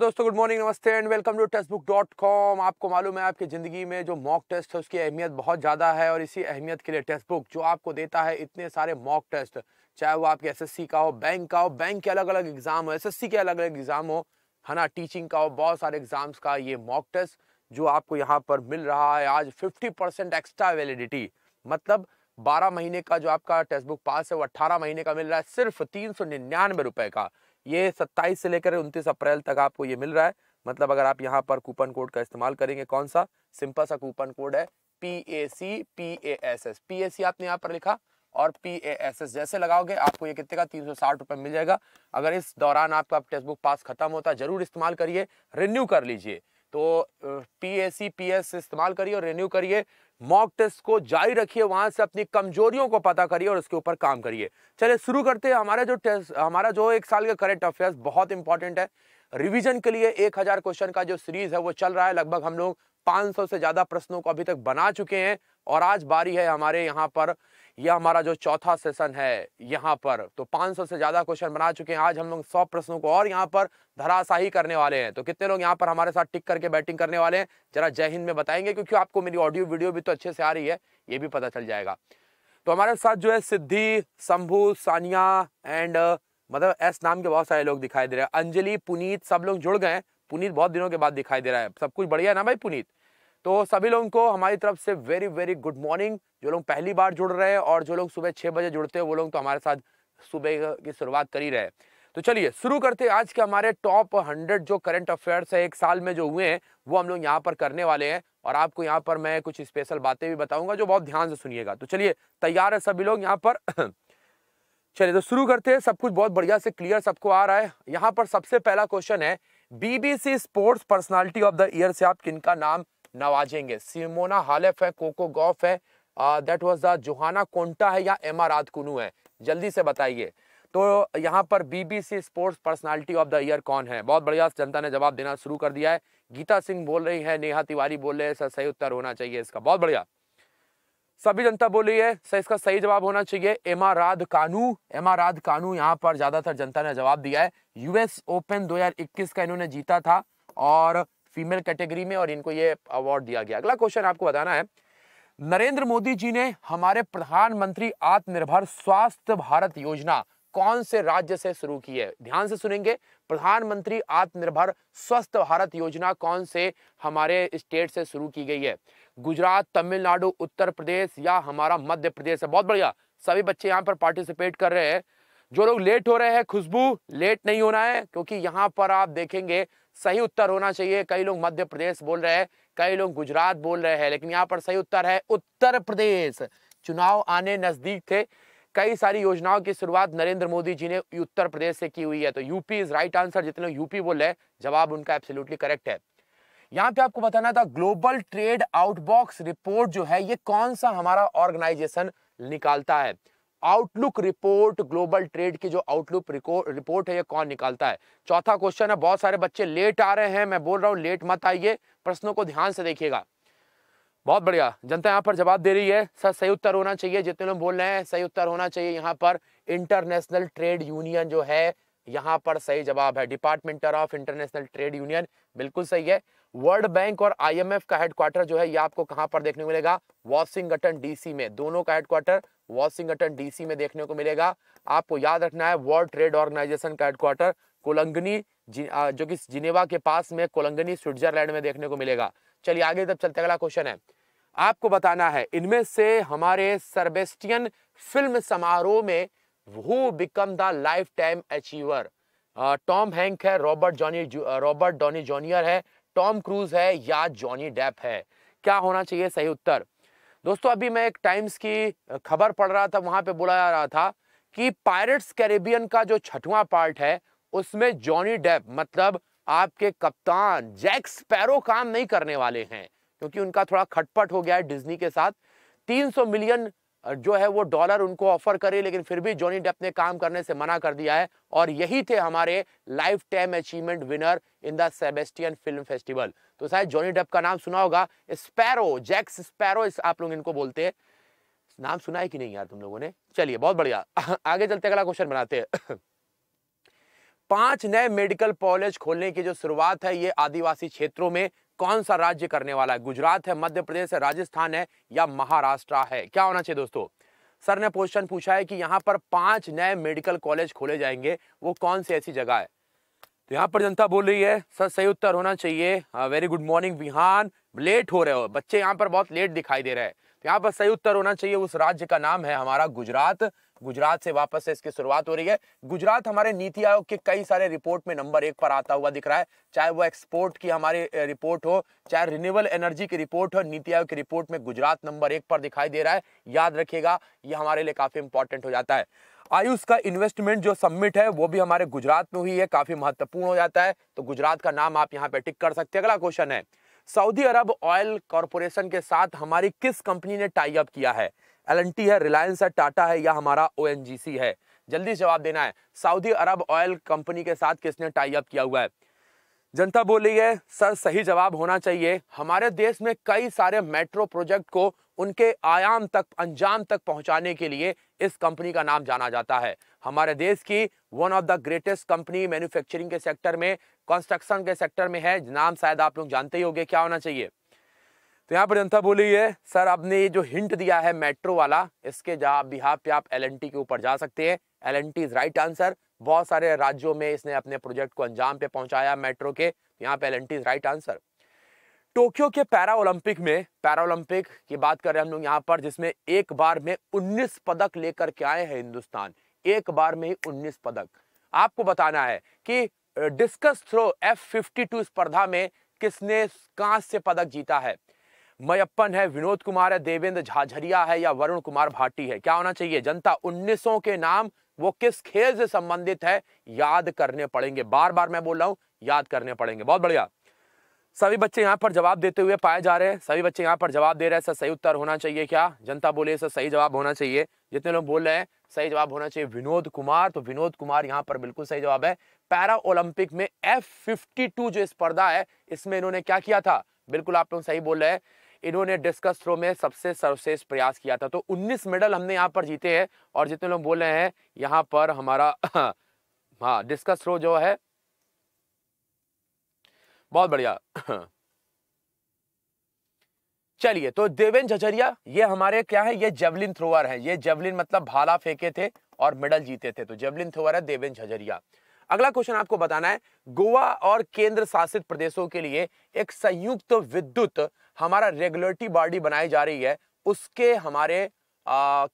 दोस्तों good morning नमस्ते and welcome to test book dot com आपको मालूम है आपकी ज़िंदगी में जो मॉक टेस्ट है उसकी अहमियत बहुत ज़्यादा है और इसी अहमियत के लिए टेस्ट बुक जो आपको देता है इतने सारे मॉक टेस्ट चाहे वो आपके एसएससी का हो बैंक का हो बैंक के अलग अलग एग्ज़ाम हो एसएससी के अलग अलग एग्ज़ाम हो है ना टीचिंग का हो बहुत सारे एग्ज़ाम्स का ये मॉक टेस्ट जो आपको यहाँ पर मिल रहा है आज फिफ्टी एक्स्ट्रा वैलिडिटी मतलब बारह महीने का जो आपका टेक्स्ट बुक पास है वो अट्ठारह महीने का मिल रहा है सिर्फ तीन सौ निन्यानवे रुपये का ये 27 से लेकर 29 अप्रैल तक आपको ये मिल रहा है मतलब अगर आप यहाँ पर कूपन कोड का इस्तेमाल करेंगे कौन सा सिंपल सा कूपन कोड है P A C P A S S P A C आपने यहाँ पर लिखा और पी ए एस एस जैसे लगाओगे आपको ये कितने का तीन सौ साठ रुपये मिल जाएगा अगर इस दौरान आपका आप टेक्स्ट बुक पास खत्म होता है जरूर इस्तेमाल करिए रिन्यू कर लीजिए तो P A C P S इस्तेमाल करिए और रिन्यू करिए मॉक टेस्ट को जारी रखिए वहां से अपनी कमजोरियों को पता करिए और उसके ऊपर काम करिए चलिए शुरू करते हैं हमारा जो टेस्ट हमारा जो एक साल का करेंट अफेयर्स बहुत इंपॉर्टेंट है रिवीजन के लिए एक हजार क्वेश्चन का जो सीरीज है वो चल रहा है लगभग हम लोग 500 से ज्यादा प्रश्नों को अभी तक बना चुके हैं और आज बारी है हमारे यहाँ पर यह हमारा जो चौथा सेशन है यहाँ पर तो 500 से ज़्यादा क्वेश्चन बना चुके हैं आज हम लोग 100 प्रश्नों को और यहाँ पर धराशाही करने वाले हैं तो कितने लोग यहाँ पर हमारे साथ टिक करके बैटिंग करने वाले हैं जरा जय हिंद में बताएंगे क्योंकि आपको मेरी ऑडियो वीडियो भी तो अच्छे से आ रही है ये भी पता चल जाएगा तो हमारे साथ जो है सिद्धि शंभू सानिया एंड मतलब एस नाम के बहुत सारे लोग दिखाई दे रहे हैं अंजलि पुनीत सब लोग जुड़ गए पुनीत बहुत दिनों के बाद दिखाई दे रहा है सब कुछ बढ़िया है ना भाई पुनीत तो सभी लोगों को हमारी तरफ से वेरी वेरी गुड मॉर्निंग जो लोग पहली बार जुड़ रहे हैं और जो लोग सुबह छह बजे जुड़ते हैं वो लोग तो हमारे साथ सुबह की शुरुआत कर ही रहे तो चलिए शुरू करते हैं आज के हमारे टॉप हंड्रेड जो करंट अफेयर्स है एक साल में जो हुए हैं वो हम लोग यहाँ पर करने वाले हैं और आपको यहाँ पर मैं कुछ स्पेशल बातें भी बताऊंगा जो बहुत ध्यान से सुनिएगा तो चलिए तैयार है सभी लोग यहाँ पर चलिए तो शुरू करते हैं सब कुछ बहुत बढ़िया से क्लियर सबको आ रहा है यहाँ पर सबसे पहला क्वेश्चन है BBC sports personality of the year से आप किनका नाम नवाजेंगे सिमोना हालेफ है कोको गॉफ है that was the Johanna Konta है या एमा रात कुनू है जल्दी से बताइए तो यहाँ पर BBC sports personality of the year कौन है बहुत बढ़िया जनता ने जवाब देना शुरू कर दिया है गीता सिंह बोल रही है नेहा तिवारी बोल रहे हैं सर सही उत्तर होना चाहिए इसका बहुत बढ़िया सभी जनता बोल रही है सर इसका सही जवाब होना चाहिए एमा राध कानू एमा राध कानू यहाँ पर ज़्यादातर जनता ने जवाब दिया है यूएस ओपन 2021 का इन्होंने जीता था और फीमेल कैटेगरी में और इनको ये अवार्ड दिया गया अगला क्वेश्चन आपको बताना है नरेंद्र मोदी जी ने हमारे प्रधानमंत्री आत्मनिर्भर स्वास्थ्य भारत योजना कौन से राज्य से शुरू की है ध्यान से सुनेंगे प्रधानमंत्री आत्मनिर्भर स्वस्थ भारत योजना कौन से हमारे स्टेट से शुरू की गई है गुजरात तमिलनाडु उत्तर प्रदेश या हमारा मध्य प्रदेश है बहुत बढ़िया सभी बच्चे यहाँ पर पार्टिसिपेट कर रहे हैं जो लोग लेट हो रहे हैं खुशबू लेट नहीं होना है क्योंकि यहाँ पर आप देखेंगे सही उत्तर होना चाहिए कई लोग मध्य प्रदेश बोल रहे हैं कई लोग गुजरात बोल रहे हैं लेकिन यहाँ पर सही उत्तर है उत्तर प्रदेश चुनाव आने नजदीक थे कई सारी योजनाओं की शुरुआत नरेंद्र मोदी जी ने उत्तर प्रदेश से की हुई है तो यूपी इज राइट आंसर जितने यूपी बोल रहे हैं जवाब उनका एब्सोल्युटली करेक्ट है यहाँ पे आपको बताना था ग्लोबल ट्रेड आउटबॉक्स रिपोर्ट जो है ये कौन सा हमारा ऑर्गेनाइजेशन निकालता है आउटलुक रिपोर्ट ग्लोबल ट्रेड की जो आउटलुक रिपोर्ट है ये कौन निकालता है चौथा क्वेश्चन है बहुत सारे बच्चे लेट आ रहे हैं मैं बोल रहा हूँ लेट मत आइए प्रश्नों को ध्यान से देखिएगा बहुत बढ़िया जनता यहाँ पर जवाब दे रही है सर सही उत्तर होना चाहिए जितने लोग बोल रहे हैं सही उत्तर होना चाहिए यहाँ पर इंटरनेशनल ट्रेड यूनियन जो है यहाँ पर सही जवाब है department of international trade union बिल्कुल सही है वर्ल्ड बैंक और आईएमएफ का हेडक्वार्टर जो है ये आपको कहाँ पर देखने को मिलेगा वॉशिंगटन डीसी में दोनों का हेडक्वार्टर वॉशिंगटन डीसी में देखने को मिलेगा आपको याद रखना है वर्ल्ड ट्रेड ऑर्गेनाइजेशन का हेडक्वार्टर कोलंगनी जो कि जिनेवा के पास में कोलंगनी स्विट्जरलैंड में देखने को मिलेगा चलिए आगे तब चलते अगला क्वेश्चन है आपको बताना है इनमें से हमारे सर्बेस्टियन फिल्म समारोह में who become the life time achiever Tom Hank है Robert Johnny Robert Downey Junior है टॉम क्रूज है या जॉनी डेप है क्या होना चाहिए सही उत्तर दोस्तों अभी मैं एक टाइम्स की खबर पढ़ रहा था वहां पे बोला जा रहा था कि पायरेट्स कैरेबियन का जो छठवां पार्ट है उसमें जॉनी डेप मतलब आपके कप्तान जैक स्पैरो काम नहीं करने वाले हैं क्योंकि उनका थोड़ा खटपट हो गया है डिज्नी के साथ 300 मिलियन जो है वो डॉलर उनको ऑफर करे लेकिन फिर भी जॉनी डेप ने काम करने से मना कर दिया है और यही थे हमारे life time achievement winner in the Sebastian film festival तो शायद जॉनी डेप का नाम सुना होगा स्पैरो जैक्स स्पैरो आप लोग इनको बोलते हैं नाम सुना है कि नहीं यार तुम लोगों ने चलिए बहुत बढ़िया आगे चलते अगला क्वेश्चन बनाते हैं पांच नए मेडिकल कॉलेज खोलने की जो शुरुआत है ये आदिवासी क्षेत्रों में कौन सा राज्य करने वाला है गुजरात है मध्य प्रदेश है राजस्थान है या महाराष्ट्र है क्या होना चाहिए दोस्तों सर ने क्वेश्चन पूछा है कि यहाँ पर पांच नए मेडिकल कॉलेज खोले जाएंगे वो कौन सी ऐसी जगह है तो यहाँ पर जनता बोल रही है सर सही उत्तर होना चाहिए very good morning Vihaan late हो रहे हो बच्चे यहाँ पर बहुत लेट दिखाई दे रहे हैं तो यहाँ पर सही उत्तर होना चाहिए उस राज्य का नाम है हमारा गुजरात गुजरात से वापस से इसकी शुरुआत हो रही है गुजरात हमारे नीति आयोग के कई सारे रिपोर्ट में नंबर एक पर आता हुआ दिख रहा है चाहे वो एक्सपोर्ट की हमारी रिपोर्ट हो चाहे रिन्यूएबल एनर्जी की रिपोर्ट हो नीति आयोग की रिपोर्ट में गुजरात नंबर एक पर दिखाई दे रहा है याद रखिएगा ये हमारे लिए काफ़ी इंपॉर्टेंट हो जाता है आयुष का इन्वेस्टमेंट जो सबमिट है वो भी हमारे गुजरात में हुई है काफ़ी महत्वपूर्ण हो जाता है तो गुजरात का नाम आप यहाँ पे टिक कर सकते हैं अगला क्वेश्चन है सऊदी अरब ऑयल कॉरपोरेशन के साथ हमारी किस कंपनी ने टाई अप किया है एल है रिलायंस है टाटा है या हमारा ओ है जल्दी जवाब देना है सऊदी अरब ऑयल कंपनी के साथ किसने टाई अप किया हुआ है जनता बोल रही है सर सही जवाब होना चाहिए हमारे देश में कई सारे मेट्रो प्रोजेक्ट को उनके आयाम तक अंजाम तक पहुंचाने के लिए इस कंपनी का नाम जाना जाता है हमारे देश की one of the greatest company manufacturing के सेक्टर में कंस्ट्रक्शन के सेक्टर में है नाम शायद आप लोग जानते ही होंगे क्या होना चाहिए तो यहाँ पर जनता बोली है सर आपने ये जो हिंट दिया है मेट्रो वाला इसके जहाँ बिहार पे आप एल के ऊपर जा सकते हैं L N T is right answer बहुत सारे राज्यों में इसने अपने प्रोजेक्ट को अंजाम पे पहुंचाया मेट्रो के तो यहाँ पे L N T is right answer Tokyo के पैरा ओलंपिक में पैरा ओलंपिक की बात कर रहे हैं हम लोग यहाँ पर जिसमें एक बार में उन्नीस पदक लेकर के आए हैं हिंदुस्तान एक बार में ही उन्नीस पदक आपको बताना है कि डिस्कस थ्रो एफ फिफ्टी स्पर्धा में किसने कहा से पदक जीता है मयप्पन है विनोद कुमार है देवेंद्र झाझरिया है या वरुण कुमार भाटी है क्या होना चाहिए जनता उन्नीसों के नाम वो किस खेल से संबंधित है याद करने पड़ेंगे बार बार मैं बोल रहा हूं याद करने पड़ेंगे बहुत बढ़िया सभी बच्चे यहाँ पर जवाब देते हुए पाए जा रहे हैं सभी बच्चे यहाँ पर जवाब दे रहे हैं सर सही उत्तर होना चाहिए क्या जनता बोले सर सही जवाब होना चाहिए जितने लोग बोल रहे हैं सही जवाब होना चाहिए विनोद कुमार तो विनोद कुमार यहाँ पर बिल्कुल सही जवाब है पैरा ओलंपिक में एफ फिफ्टी टू जो स्पर्धा है इसमें इन्होंने क्या किया था बिल्कुल आप लोग सही बोल रहे हैं इन्होंने डिस्कस थ्रो में सबसे सर्वश्रेष्ठ प्रयास किया था तो 19 मेडल हमने यहाँ पर जीते हैं और जितने लोग बोल रहे हैं यहाँ पर हमारा हाँ डिस्कस थ्रो जो है बहुत बढ़िया चलिए तो देवेन झझरिया ये हमारे क्या है ये जेवलिन थ्रोअर है ये जेवलिन मतलब भाला फेंके थे और मेडल जीते थे तो जेवलिन थ्रोअर है देवेन झझरिया अगला क्वेश्चन आपको बताना है गोवा और केंद्र शासित प्रदेशों के लिए एक संयुक्त विद्युत हमारा रेगुलेटरी बॉडी बनाई जा रही है उसके हमारे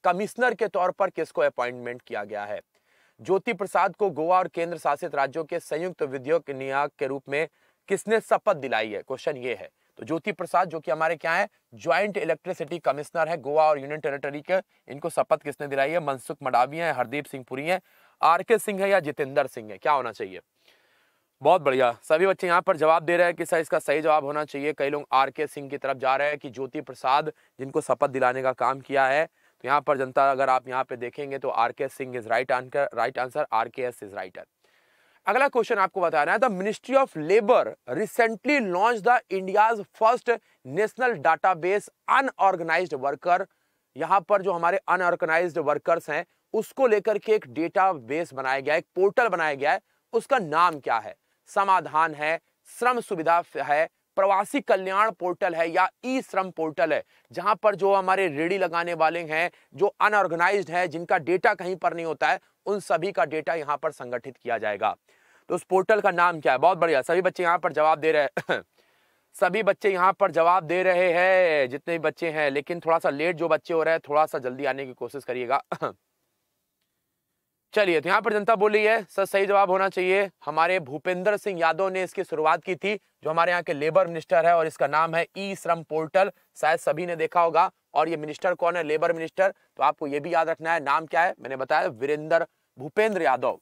कमिश्नर के तौर पर किसको अपॉइंटमेंट किया गया है ज्योति प्रसाद को गोवा और केंद्र शासित राज्यों के संयुक्त विद्युत नियाग के रूप में किसने शपथ दिलाई है क्वेश्चन ये है तो ज्योति प्रसाद जो कि हमारे क्या है ज्वाइंट इलेक्ट्रिसिटी कमिश्नर है गोवा और यूनियन टेरिटरी के इनको शपथ किसने दिलाई है मनसुख मडावी है हरदीप सिंह पुरी है आर के सिंह है या जितेंद्र सिंह है क्या होना चाहिए बहुत बढ़िया सभी बच्चे यहाँ पर जवाब दे रहे हैं कि सर इसका सही जवाब होना चाहिए कई लोग आर के सिंह की तरफ जा रहे हैं कि ज्योति प्रसाद जिनको शपथ दिलाने का काम किया है तो यहाँ पर जनता अगर आप यहाँ पे देखेंगे तो R K Singh is right answer right answer R K S is right अगला क्वेश्चन आपको बताना है the ministry of labour recently launch the India's first national database unorganised worker यहाँ पर जो हमारे अनऑर्गेनाइज वर्कर्स हैं उसको लेकर के एक डेटा बेस बनाया गया एक पोर्टल बनाया गया है उसका नाम क्या है समाधान है श्रम सुविधा है प्रवासी कल्याण पोर्टल है या ई श्रम पोर्टल है जहां पर जो हमारे रेडी लगाने वाले हैं जो अनऑर्गेनाइज है जिनका डेटा कहीं पर नहीं होता है उन सभी का डेटा यहां पर संगठित किया जाएगा तो उस पोर्टल का नाम क्या है बहुत बढ़िया सभी बच्चे यहाँ पर जवाब दे रहे हैं सभी बच्चे यहाँ पर जवाब दे रहे हैं जितने भी बच्चे हैं लेकिन थोड़ा सा लेट जो बच्चे हो रहे हैं थोड़ा सा जल्दी आने की कोशिश करिएगा चलिए तो यहाँ पर जनता बोली है सर सही जवाब होना चाहिए हमारे भूपेंद्र सिंह यादव ने इसकी शुरुआत की थी जो हमारे यहाँ के लेबर मिनिस्टर है और इसका नाम है ई श्रम पोर्टल शायद सभी ने देखा होगा और ये मिनिस्टर कौन है लेबर मिनिस्टर तो आपको ये भी याद रखना है नाम क्या है मैंने बताया वीरेंद्र भूपेंद्र यादव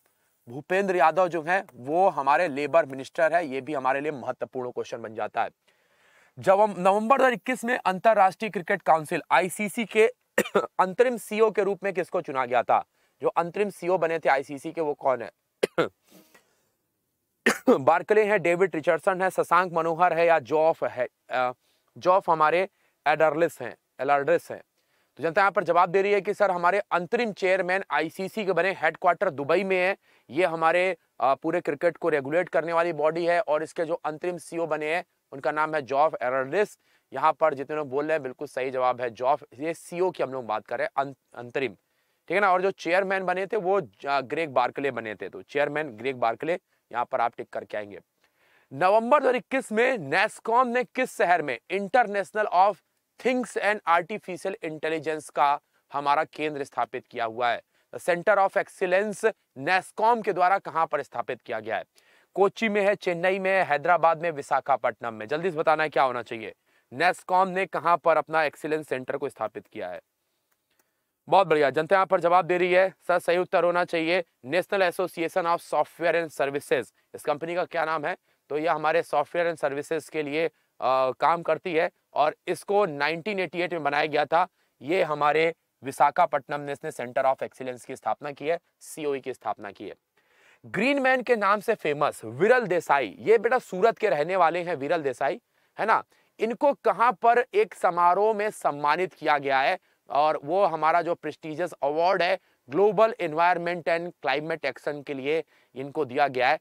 भूपेंद्र यादव जो है वो हमारे लेबर मिनिस्टर है ये भी हमारे लिए महत्वपूर्ण क्वेश्चन बन जाता है जब हम नवंबर दो में अंतर्राष्ट्रीय क्रिकेट काउंसिल आईसीसी के अंतरिम सीईओ के रूप में किसको चुना गया था जो अंतरिम सीओ बने थे आईसीसी के वो कौन है बार्कले हैं डेविड रिचर्डसन है शशांक मनोहर है या जॉफ है जॉफ हमारे एडरलिस हैं एलर्डिस हैं तो जनता यहाँ पर जवाब दे रही है कि सर हमारे अंतरिम चेयरमैन आईसीसी के बने हेडक्वार्टर दुबई में है ये हमारे पूरे क्रिकेट को रेगुलेट करने वाली बॉडी है और इसके जो अंतरिम सीईओ बने हैं उनका नाम है जॉफ एरिस यहाँ पर जितने लोग बोल रहे हैं बिल्कुल सही जवाब है जॉफ ये सीईओ की हम लोग बात कर रहे हैं अं, अंतरिम ठीक है ना और जो चेयरमैन बने थे वो ग्रेग बार्कले बने थे तो चेयरमैन ग्रेग बार्कले यहाँ पर आप टिक करके आएंगे नवंबर दो में नेस्कॉम ने किस शहर में international of things and artificial intelligence का हमारा केंद्र स्थापित किया हुआ है सेंटर ऑफ एक्सीलेंस नेस्कॉम के द्वारा कहां पर स्थापित किया गया है कोची में है चेन्नई में हैदराबाद में विशाखापट्टनम में जल्दी से बताना है क्या होना चाहिए नेस्कॉम ने कहां पर अपना एक्सीलेंस सेंटर को स्थापित किया है बहुत बढ़िया जनता यहाँ पर जवाब दे रही है सर सही उत्तर होना चाहिए national association of software and services इस कंपनी का क्या नाम है तो यह हमारे सॉफ्टवेयर एंड सर्विसेज के लिए आ, काम करती है और इसको 1988 में बनाया गया था ये हमारे विशाखापट्टनम ने इसने सेंटर ऑफ एक्सीलेंस की स्थापना की है सीओ e की स्थापना की है ग्रीन मैन के नाम से फेमस विरल देसाई ये बेटा सूरत के रहने वाले हैं विरल देसाई है ना इनको कहाँ पर एक समारोह में सम्मानित किया गया है और वो हमारा जो प्रेस्टिजियस अवार्ड है global environment and climate action के लिए इनको दिया गया है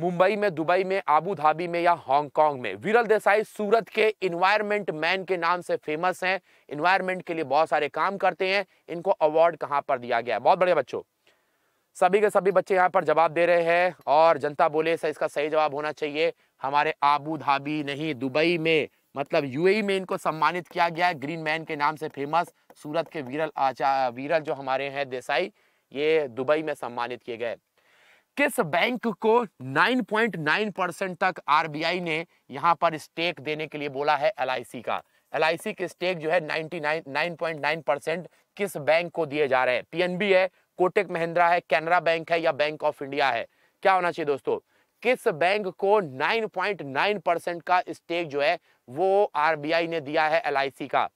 मुंबई में दुबई में आबू धाबी में या हांगकांग में विरल देसाई सूरत के इन्वायरमेंट मैन के नाम से फेमस हैं इन्वायरमेंट के लिए बहुत सारे काम करते हैं इनको अवार्ड कहाँ पर दिया गया है बहुत बढ़िया बच्चों सभी के सभी बच्चे यहाँ पर जवाब दे रहे हैं और जनता बोले सर इसका सही जवाब होना चाहिए हमारे आबू धाबी नहीं दुबई में मतलब यूएई e में इनको सम्मानित किया गया है ग्रीन मैन के नाम से फेमस सूरत के वीरल वीरल जो हमारे हैं देसाई ये दुबई में सम्मानित किए गए किस बैंक को 9.9 परसेंट तक आरबीआई ने यहां पर स्टेक देने के लिए बोला है एल का एल के स्टेक जो है 99.9 परसेंट किस बैंक को दिए जा रहे हैं पीएनबी है कोटेक महिंद्रा है कैनरा बैंक है या बैंक ऑफ इंडिया है क्या होना चाहिए दोस्तों किस बैंक को 9.9 परसेंट का स्टेक जो है वो आरबीआई ने दिया है एल का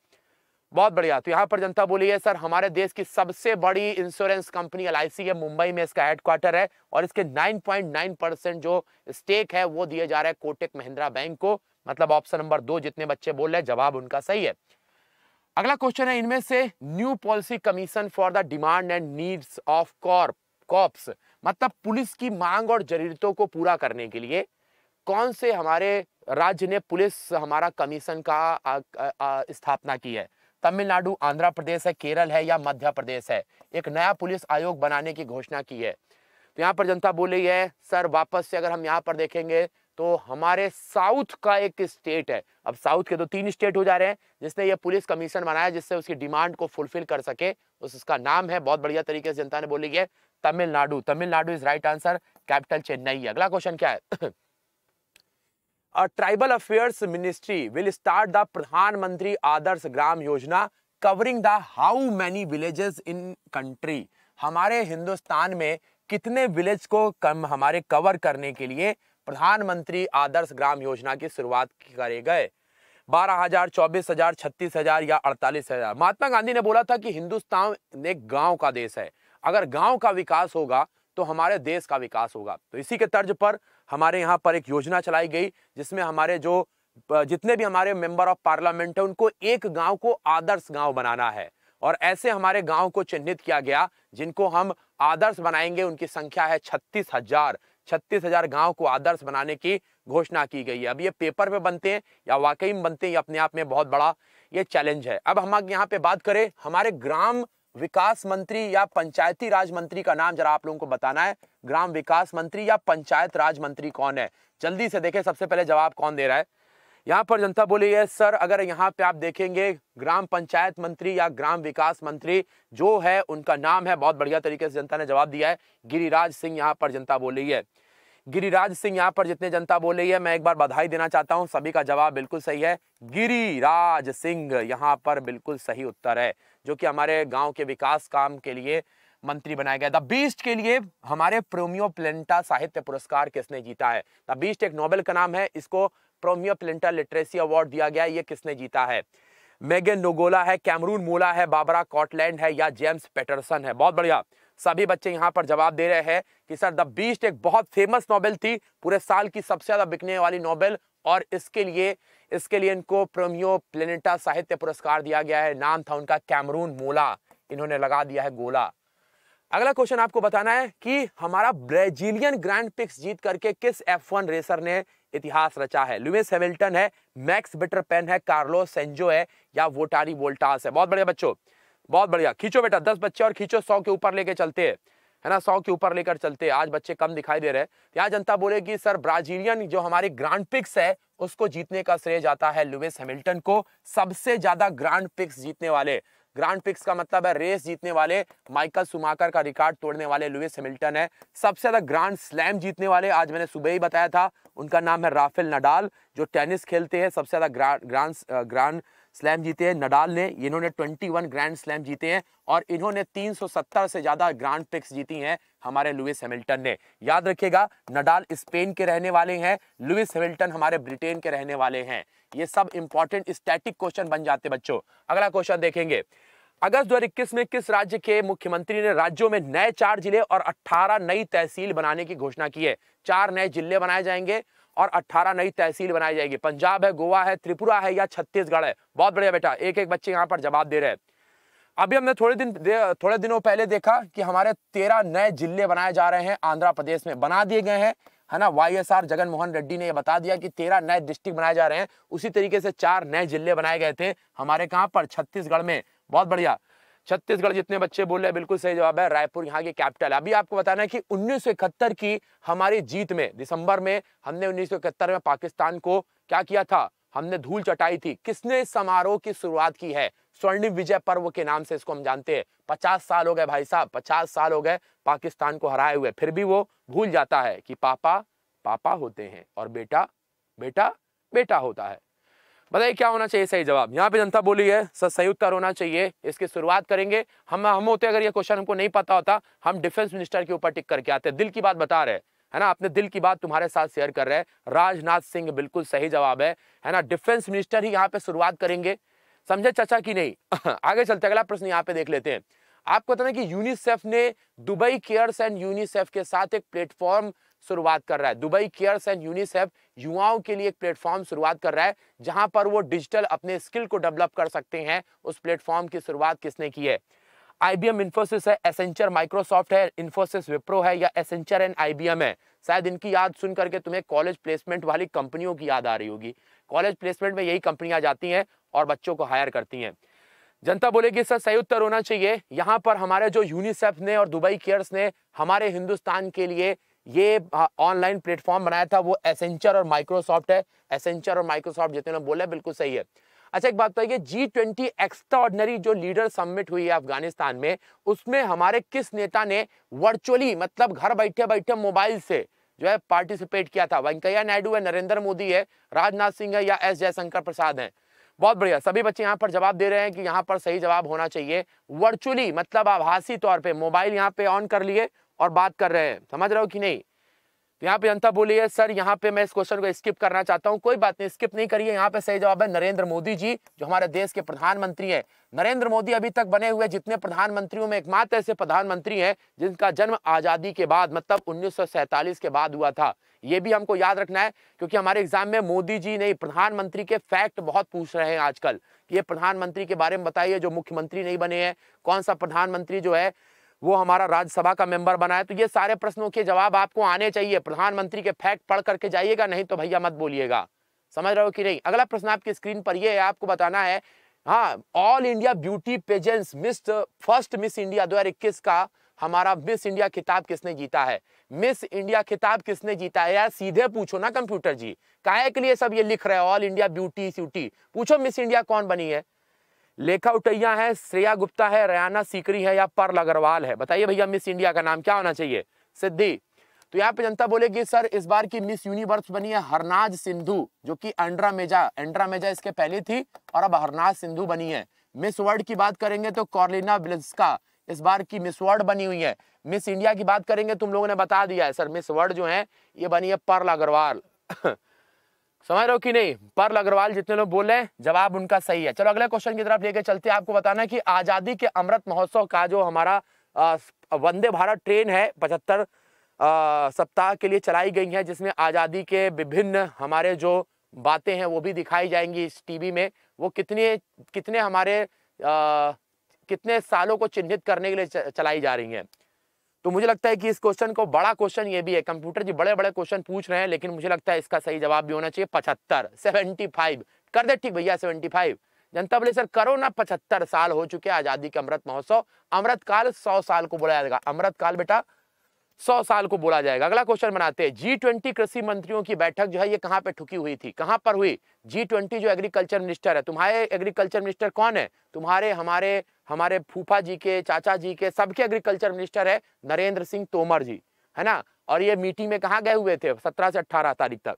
बहुत बढ़िया तो यहाँ पर जनता बोली है सर हमारे देश की सबसे बड़ी इंश्योरेंस कंपनी एल है मुंबई में इसका हेडक्वार्टर है और इसके 9.9 परसेंट जो स्टेक है वो दिए जा रहा है कोटेक महिंद्रा बैंक को मतलब ऑप्शन नंबर दो जितने बच्चे बोल रहे जवाब उनका सही है अगला क्वेश्चन है इनमें से new policy commission for the demand and needs of corp cops मतलब पुलिस की मांग और जरूरतों को पूरा करने के लिए कौन से हमारे राज्य ने पुलिस हमारा कमीशन का आ, आ, आ, स्थापना की है तमिलनाडु आंध्र प्रदेश है केरल है या मध्य प्रदेश है एक नया पुलिस आयोग बनाने की घोषणा की है तो यहाँ पर जनता बोल रही है सर वापस से अगर हम यहाँ पर देखेंगे तो हमारे साउथ का एक स्टेट है अब साउथ के तो तीन स्टेट हो जा रहे हैं जिसने ये पुलिस कमीशन बनाया जिससे उसकी डिमांड को फुलफिल कर सके उस उसका नाम है बहुत बढ़िया तरीके से जनता ने बोली है Tamil Nadu Tamil Nadu is right answer capital Chennai अगला क्वेश्चन क्या है tribal affairs ministry will start the Pradhan Mantri Adarsh Gram Yojana covering the how many villages in country हमारे हिंदुस्तान में कितने विलेज को कम हमारे कवर करने के लिए प्रधानमंत्री आदर्श ग्राम योजना की शुरुआत करे गए बारह हजार चौबीस हजार छत्तीस हजार या अड़तालीस हजार महात्मा गांधी ने बोला था कि हिंदुस्तान एक गांव का देश है अगर गांव का विकास होगा तो हमारे देश का विकास होगा तो इसी के तर्ज पर हमारे यहाँ पर एक योजना चलाई गई जिसमें हमारे जो जितने भी हमारे मेंबर ऑफ पार्लियामेंट है उनको एक गांव को आदर्श गांव बनाना है और ऐसे हमारे गांव को चिन्हित किया गया जिनको हम आदर्श बनाएंगे उनकी संख्या है छत्तीस हजार छत्तीस हजार गाँव को आदर्श बनाने की घोषणा की गई है अब ये पेपर पे बनते हैं या वाकई में बनते हैं अपने आप में बहुत बड़ा ये चैलेंज है अब हम यहाँ पे बात करें हमारे ग्राम विकास मंत्री या पंचायती राज मंत्री का नाम जरा आप लोगों को बताना है ग्राम विकास मंत्री या पंचायत राज मंत्री कौन है जल्दी से देखें सबसे पहले जवाब कौन दे रहा है यहाँ पर जनता बोली है सर अगर यहाँ पे आप देखेंगे ग्राम पंचायत मंत्री या ग्राम विकास मंत्री जो है उनका नाम है बहुत बढ़िया तरीके से जनता ने जवाब दिया है गिरिराज सिंह यहाँ पर जनता बोली है गिरिराज सिंह यहाँ पर जितने जनता बोली है मैं एक बार बधाई देना चाहता हूँ सभी का जवाब बिल्कुल सही है गिरिराज सिंह यहाँ पर बिल्कुल सही उत्तर है जो कि हमारे गांव के विकास काम के लिए मंत्री बनाया गया द बीस्ट के लिए हमारे प्रोमियो प्लेंटा साहित्य पुरस्कार किसने जीता है द बीस्ट एक नोबेल का नाम है इसको प्रोमियो प्लेंटा लिटरेसी अवार्ड दिया गया ये किसने जीता है मेगे नोगोला है कैमरून मोला है बाबरा कॉटलैंड है या जेम्स पेटरसन है बहुत बढ़िया सभी बच्चे यहाँ पर जवाब दे रहे हैं कि सर द बीस्ट एक बहुत फेमस नॉवेल थी पूरे साल की सबसे ज़्यादा बिकने वाली नॉवेल और इसके लिए इसके लिए इनको प्रोमियो प्लेनेटा साहित्य पुरस्कार दिया गया है नाम था उनका कैमरून मोला इन्होंने लगा दिया है गोला अगला क्वेश्चन आपको बताना है कि हमारा ब्राजीलियन ग्रैंड पिक्स जीत करके किस F1 रेसर ने इतिहास रचा है लुमिस हेमिल्टन है मैक्स बिटर पेन है कार्लो सेंजो है या वोटारी वोल्टास है बहुत बढ़िया बच्चों बहुत बढ़िया खींचो बेटा दस बच्चे और खींचो सौ के ऊपर लेके चलते है है ना सौ के ऊपर लेकर चलते आज बच्चे कम दिखाई दे रहे हैं यहाँ जनता बोले कि सर ब्राजीलियन जो हमारी ग्रांड पिक्स है उसको जीतने का श्रेय जाता है लुविस हैमिल्टन को सबसे ज्यादा ग्रांड पिक्स जीतने वाले ग्रांड पिक्स का मतलब है रेस जीतने वाले माइकल सुमाकर का रिकॉर्ड तोड़ने वाले लुइस हैमिल्टन है सबसे ज्यादा ग्रांड स्लैम जीतने वाले आज मैंने सुबह ही बताया था उनका नाम है राफेल नडाल जो टेनिस खेलते हैं सबसे ज्यादा ग्रांड ग्रांड ग्रांड स्लैम जीते हैं नडाल ने इन्होंने 21 ग्रैंड स्लैम जीते हैं और इन्होंने 370 से ज़्यादा ग्रैंड प्रिक्स जीती हैं हमारे लुइस हैमिल्टन ने याद रखिएगा नडाल स्पेन के रहने वाले हैं लुइस हैमिल्टन हमारे ब्रिटेन के रहने वाले हैं ये सब इंपॉर्टेंट स्टैटिक क्वेश्चन बन जाते बच्चों अगला क्वेश्चन देखेंगे अगस्त दो में किस राज्य के मुख्यमंत्री ने राज्यों में नए चार जिले और अट्ठारह नई तहसील बनाने की घोषणा की है चार नए जिले बनाए जाएंगे और 18 नई तहसील बनाई जाएगी पंजाब है गोवा है त्रिपुरा है या छत्तीसगढ़ है बहुत बढ़िया बेटा एक एक बच्चे यहाँ पर जवाब दे रहे हैं अभी हमने थोड़े दिन थोड़े दिनों पहले देखा कि हमारे तेरह नए जिले बनाए जा रहे हैं आंध्र प्रदेश में बना दिए गए हैं है ना Y S R Jaganmohan Reddy ने यह बता दिया कि तेरह नए डिस्ट्रिक्ट बनाए जा रहे हैं उसी तरीके से चार नए जिले बनाए गए थे हमारे कहाँ पर छत्तीसगढ़ में बहुत बढ़िया छत्तीसगढ़ जितने बच्चे बोल रहे हैं बिल्कुल सही जवाब है रायपुर यहाँ की कैपिटल अभी आपको बताना है कि उन्नीस की हमारी जीत में दिसंबर में हमने उन्नीस में पाकिस्तान को क्या किया था हमने धूल चटाई थी किसने समारोह की शुरुआत की है स्वर्णिम विजय पर्व के नाम से इसको हम जानते हैं पचास साल हो गए भाई साहब पचास साल हो गए पाकिस्तान को हराए हुए फिर भी वो भूल जाता है कि पापा पापा होते हैं और बेटा बेटा बेटा होता है बताइए क्या होना चाहिए सही जवाब यहाँ पे जनता बोली है सर सही उत्तर होना चाहिए इसकी शुरुआत करेंगे हम हम होते अगर ये क्वेश्चन हमको नहीं पता होता हम डिफेंस मिनिस्टर के ऊपर टिक करके आते दिल की बात बता रहे है ना अपने दिल की बात तुम्हारे साथ शेयर कर रहे हैं राजनाथ सिंह बिल्कुल सही जवाब है है ना डिफेंस मिनिस्टर ही यहाँ पे शुरुआत करेंगे समझे चाचा की नहीं आगे चलते अगला प्रश्न यहाँ पे देख लेते हैं आपको पता ना कि यूनिसेफ ने दुबई केयर्स एंड यूनिसेफ के साथ एक प्लेटफॉर्म शुरुआत कर रहा है दुबई केयर्स एंड यूनिसेफ युवाओं के लिए एक प्लेटफॉर्म शुरुआत कर रहा है जहां पर वो डिजिटल अपने स्किल को डेवलप कर सकते हैं उस प्लेटफॉर्म की शुरुआत किसने की है आईबीएम बी है एसेंचर माइक्रोसॉफ्ट है इन्फोसिस विप्रो है या एसेंचर एंड आईबीएम है शायद इनकी याद सुन करके तुम्हें कॉलेज प्लेसमेंट वाली कंपनियों की याद आ रही होगी कॉलेज प्लेसमेंट में यही कंपनियां जाती हैं और बच्चों को हायर करती हैं जनता बोलेगी सर सही उत्तर तो होना चाहिए यहाँ पर हमारे जो यूनिसेफ ने और दुबई केयर्स ने हमारे हिंदुस्तान के लिए ये ऑनलाइन हाँ, प्लेटफॉर्म बनाया था वो एसेंचर और माइक्रोसॉफ्ट है एसेंचर और माइक्रोसॉफ्ट जितने बोला बिल्कुल सही है अच्छा एक बात तो ये जी ट्वेंटी एक्स्ट्रा जो लीडर सबमिट हुई है अफगानिस्तान में उसमें हमारे किस नेता ने वर्चुअली मतलब घर बैठे बैठे मोबाइल से जो है पार्टिसिपेट किया था वेंकैया नायडू है नरेंद्र मोदी है राजनाथ सिंह है या एस जयशंकर प्रसाद है बहुत बढ़िया सभी बच्चे यहाँ पर जवाब दे रहे हैं कि यहाँ पर सही जवाब होना चाहिए वर्चुअली मतलब आभासी तौर पे मोबाइल यहाँ पे ऑन कर लिए और बात कर रहे हैं समझ रहे हो कि नहीं तो यहाँ पे अंता है सर यहाँ पे मैं इस क्वेश्चन को स्किप करना चाहता हूँ कोई बात नहीं स्किप नहीं करिए यहाँ पे सही जवाब है नरेंद्र मोदी जी जो हमारे देश के प्रधानमंत्री हैं नरेंद्र मोदी अभी तक बने हुए जितने प्रधानमंत्रियों में एकमात्र ऐसे प्रधानमंत्री हैं जिनका जन्म आज़ादी के बाद मतलब उन्नीस के बाद हुआ था ये भी हमको याद रखना है क्योंकि हमारे एग्जाम में मोदी जी नहीं प्रधानमंत्री के फैक्ट बहुत पूछ रहे हैं आजकल कि ये प्रधानमंत्री के बारे में बताइए जो मुख्यमंत्री नहीं बने हैं कौन सा प्रधानमंत्री जो है वो हमारा राज्यसभा का मेंबर बना तो ये सारे प्रश्नों के जवाब आपको आने चाहिए प्रधानमंत्री के फैक्ट पढ़ करके जाइएगा नहीं तो भैया मत बोलिएगा समझ रहे हो कि नहीं अगला प्रश्न आपकी स्क्रीन पर ये है आपको बताना है हाँ all India beauty pageants miss first miss India दो का हमारा मिस इंडिया खिताब किसने जीता है मिस इंडिया खिताब किसने जीता है यार सीधे पूछो ना कंप्यूटर जी काय के लिए सब ये लिख रहे हैं ऑल इंडिया ब्यूटी स्यूटी पूछो मिस इंडिया कौन बनी है लेखा उटैया है श्रेया गुप्ता है रयाना सीकरी है या पर्ल अग्रवाल है बताइए भैया मिस इंडिया का नाम क्या होना चाहिए सिद्धि तो यहाँ पे जनता बोलेगी सर इस बार की मिस यूनिवर्स बनी है हरनाज सिंधु जो कि अंड्रा मेजा एंड्रा मेजा इसके पहले थी और अब हरनाज सिंधु बनी है मिस वर्ल्ड की बात करेंगे तो कॉर्लिना ब्लिस्का इस बार की मिस वर्ल्ड बनी हुई है मिस इंडिया की बात करेंगे तुम लोगों ने बता दिया है सर मिस वर्ल्ड जो है ये बनी है पर्ल अग्रवाल समझ रहे हो कि नहीं पर्ल अग्रवाल जितने लोग बोले जवाब उनका सही है चलो अगले क्वेश्चन की तरफ लेके चलते हैं आपको बताना है कि आजादी के अमृत महोत्सव का जो हमारा वंदे भारत ट्रेन है पचहत्तर सप्ताह के लिए चलाई गई है जिसमें आज़ादी के विभिन्न हमारे जो बातें हैं वो भी दिखाई जाएंगी इस टीवी में वो कितने कितने हमारे आ, कितने सालों को चिन्हित करने के लिए चलाई जा रही है तो मुझे लगता है कि इस क्वेश्चन को बड़ा क्वेश्चन ये भी है कंप्यूटर जी बड़े बड़े क्वेश्चन पूछ रहे हैं लेकिन मुझे लगता है इसका सही जवाब भी होना चाहिए पचहत्तर सेवेंटी फाइव कर दे ठीक भैया सेवेंटी फाइव जनता बोले सर करो ना पचहत्तर साल हो चुके आजादी के अमृत महोत्सव अमृत काल सौ साल को बोला जाएगा अमृत काल बेटा सौ साल को बोला जाएगा अगला क्वेश्चन बनाते हैं जी ट्वेंटी कृषि मंत्रियों की बैठक जो है ये कहाँ पे ठुकी हुई थी कहाँ पर हुई जी ट्वेंटी जो एग्रीकल्चर मिनिस्टर है तुम्हारे एग्रीकल्चर मिनिस्टर कौन है तुम्हारे हमारे हमारे फूफा जी के चाचा जी के सबके एग्रीकल्चर मिनिस्टर है नरेंद्र सिंह तोमर जी है ना और ये मीटिंग में कहाँ गए हुए थे सत्रह से अट्ठारह तारीख तक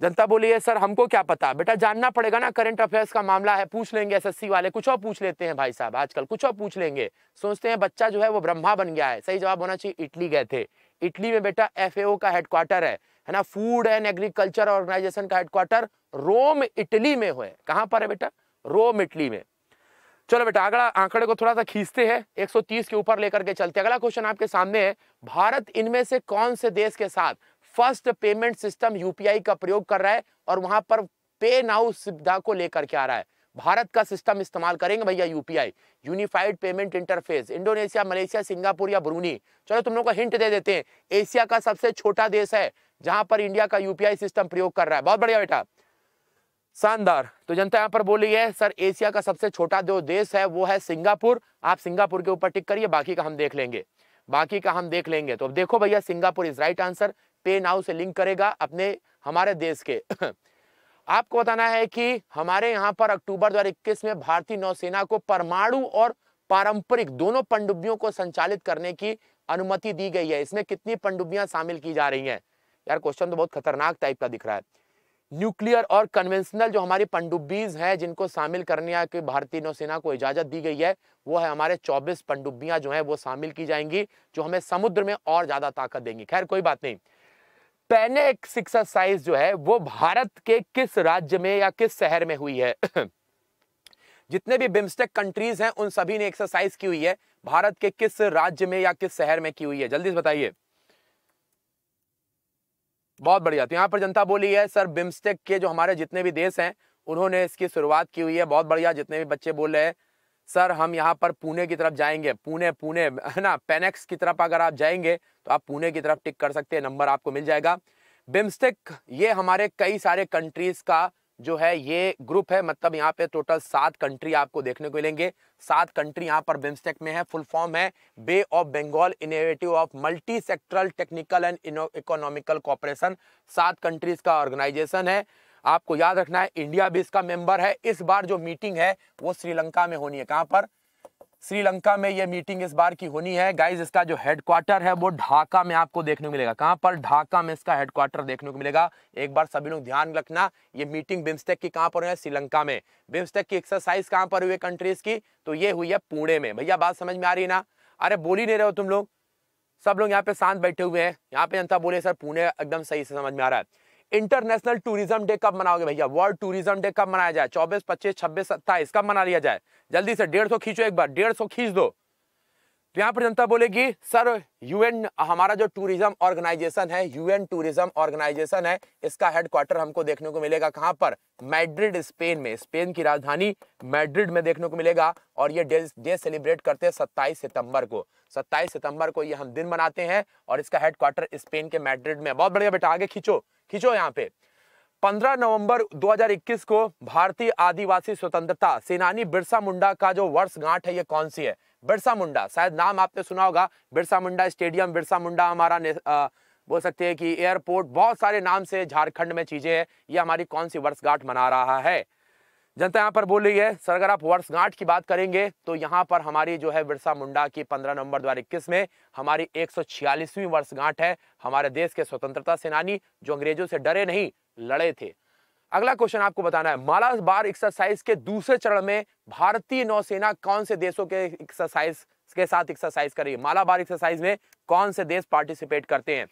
जनता बोली है सर हमको क्या पता बेटा जानना पड़ेगा ना करंट अफेयर्स का मामला है पूछ लेंगे एसएससी वाले कुछ और पूछ लेते हैं भाई साहब आजकल कुछ और पूछ लेंगे सोचते हैं बच्चा जो है वो ब्रह्मा बन गया है सही जवाब होना चाहिए इटली गए थे इटली में बेटा एफ का हेडक्वार्टर है है ना फूड एंड एग्रीकल्चर ऑर्गेनाइजेशन का हेडक्वार्टर रोम इटली में हुए कहाँ पर है बेटा रोम इटली में चलो बेटा अगला आंकड़े को थोड़ा सा खींचते हैं 130 के ऊपर लेकर के चलते अगला क्वेश्चन आपके सामने है भारत इनमें से कौन से देश के साथ फर्स्ट पेमेंट सिस्टम यूपीआई का प्रयोग कर रहा है और वहां पर पे नाउ सुविधा को लेकर के आ रहा है भारत का सिस्टम इस्तेमाल करेंगे भैया UPI unified payment interface Indonesia Malaysia Singapore या ब्रूनी चलो तुम लोग को हिंट दे देते हैं एशिया का सबसे छोटा देश है जहां पर इंडिया का यूपीआई सिस्टम प्रयोग कर रहा है बहुत बढ़िया बेटा शानदार तो जनता यहाँ पर बोली है सर एशिया का सबसे छोटा जो देश है वो है सिंगापुर आप सिंगापुर के ऊपर टिक करिए बाकी का हम देख लेंगे बाकी का हम देख लेंगे तो अब देखो भैया Singapore is right answer pay now से लिंक करेगा अपने हमारे देश के आपको बताना है कि हमारे यहाँ पर अक्टूबर दो में भारतीय नौसेना को परमाणु और पारंपरिक दोनों पंडुबियों को संचालित करने की अनुमति दी गई है इसमें कितनी पंडुबियां शामिल की जा रही है यार क्वेश्चन तो बहुत खतरनाक टाइप का दिख रहा है न्यूक्लियर और कन्वेंशनल जो हमारी पंडुब्बीज हैं जिनको शामिल करने की भारतीय नौसेना को इजाज़त दी गई है वो है हमारे 24 पंडुब्बियां जो हैं वो शामिल की जाएंगी जो हमें समुद्र में और ज़्यादा ताकत देंगी खैर कोई बात नहीं पहले एक्सरसाइज जो है वो भारत के किस राज्य में या किस शहर में हुई है जितने भी बिम्स्टेक कंट्रीज हैं उन सभी ने एक्सरसाइज की हुई है भारत के किस राज्य में या किस शहर में की हुई है जल्दी से बताइए बहुत बढ़िया तो यहाँ पर जनता बोली है सर बिम्स्टेक के जो हमारे जितने भी देश हैं उन्होंने इसकी शुरुआत की हुई है बहुत बढ़िया जितने भी बच्चे बोल रहे हैं सर हम यहाँ पर पुणे की तरफ जाएंगे पुणे पुणे है ना पेनेक्स की तरफ अगर आप जाएंगे तो आप पुणे की तरफ टिक कर सकते हैं नंबर आपको मिल जाएगा बिम्स्टेक ये हमारे कई सारे कंट्रीज का जो है ये ग्रुप है मतलब यहाँ पे टोटल सात कंट्री आपको देखने को मिलेंगे सात कंट्री यहाँ पर बिम्स्टेक में है फुल फॉर्म है bay of Bengal innovative of multi sectoral technical and economical cooperation सात कंट्रीज का ऑर्गेनाइजेशन है आपको याद रखना है इंडिया भी इसका मेंबर है इस बार जो मीटिंग है वो श्रीलंका में होनी है कहाँ पर श्रीलंका में ये मीटिंग इस बार की होनी है गाइज इसका जो हेडक्वार्टर है वो ढाका में आपको देखने को मिलेगा कहाँ पर ढाका में इसका हेडक्वार्टर देखने को मिलेगा एक बार सभी लोग ध्यान रखना ये मीटिंग बिम्स्टेक की कहाँ पर हुई है श्रीलंका में बिम्स्टेक की एक्सरसाइज कहाँ पर हुई है कंट्रीज की तो ये हुई है पुणे में भैया बात समझ में आ रही है ना अरे बोल ही नहीं रहे हो तुम लोग सब लोग यहाँ पे शांत बैठे हुए हैं यहाँ पे जनता बोले सर पुणे एकदम सही से समझ में आ रहा है इंटरनेशनल टूरिज्म डे कब मनाओगे भैया वर्ल्ड टूरिज्म डे कब मनाया जाए चौबीस पच्चीस छब्बीस सत्ताईस कब मना लिया जाए जल्दी से डेढ़ सौ खींचो एक बार डेढ़ सौ खींच दो तो यहाँ पर जनता बोलेगी सर यूएन हमारा जो टूरिज्म ऑर्गेनाइजेशन है यूएन टूरिज्म ऑर्गेनाइजेशन है इसका हेडक्वार्टर हमको देखने को मिलेगा कहाँ पर मैड्रिड स्पेन में स्पेन की राजधानी मैड्रिड में देखने को मिलेगा और ये डे डे सेलिब्रेट करते हैं सत्ताईस सितंबर को सत्ताईस सितंबर को ये हम दिन मनाते हैं और इसका हेडक्वार्टर स्पेन के मैड्रिड में बहुत बढ़िया बेटा आगे खींचो खींचो यहाँ पे 15 नवंबर 2021 को भारतीय आदिवासी स्वतंत्रता सेनानी बिरसा मुंडा का जो वर्षगांठ है ये कौन सी है बिरसा मुंडा शायद नाम आपने सुना होगा बिरसा मुंडा स्टेडियम बिरसा मुंडा हमारा बोल सकते हैं कि एयरपोर्ट बहुत सारे नाम से झारखंड में चीज़ें हैं ये हमारी कौन सी वर्षगांठ मना रहा है जनता यहाँ पर बोल रही है सर अगर आप वर्षगांठ की बात करेंगे तो यहाँ पर हमारी जो है बिरसा मुंडा की 15 नवंबर दो इक्कीस में हमारी एक सौ छियालीसवीं वर्षगांठ है हमारे देश के स्वतंत्रता सेनानी जो अंग्रेजों से डरे नहीं लड़े थे अगला क्वेश्चन आपको बताना है माला बार एक्सरसाइज के दूसरे चरण में भारतीय नौसेना कौन से देशों के एक्सरसाइज के साथ एक्सरसाइज करेगी बार एक्सरसाइज में कौन से देश पार्टिसिपेट करते हैं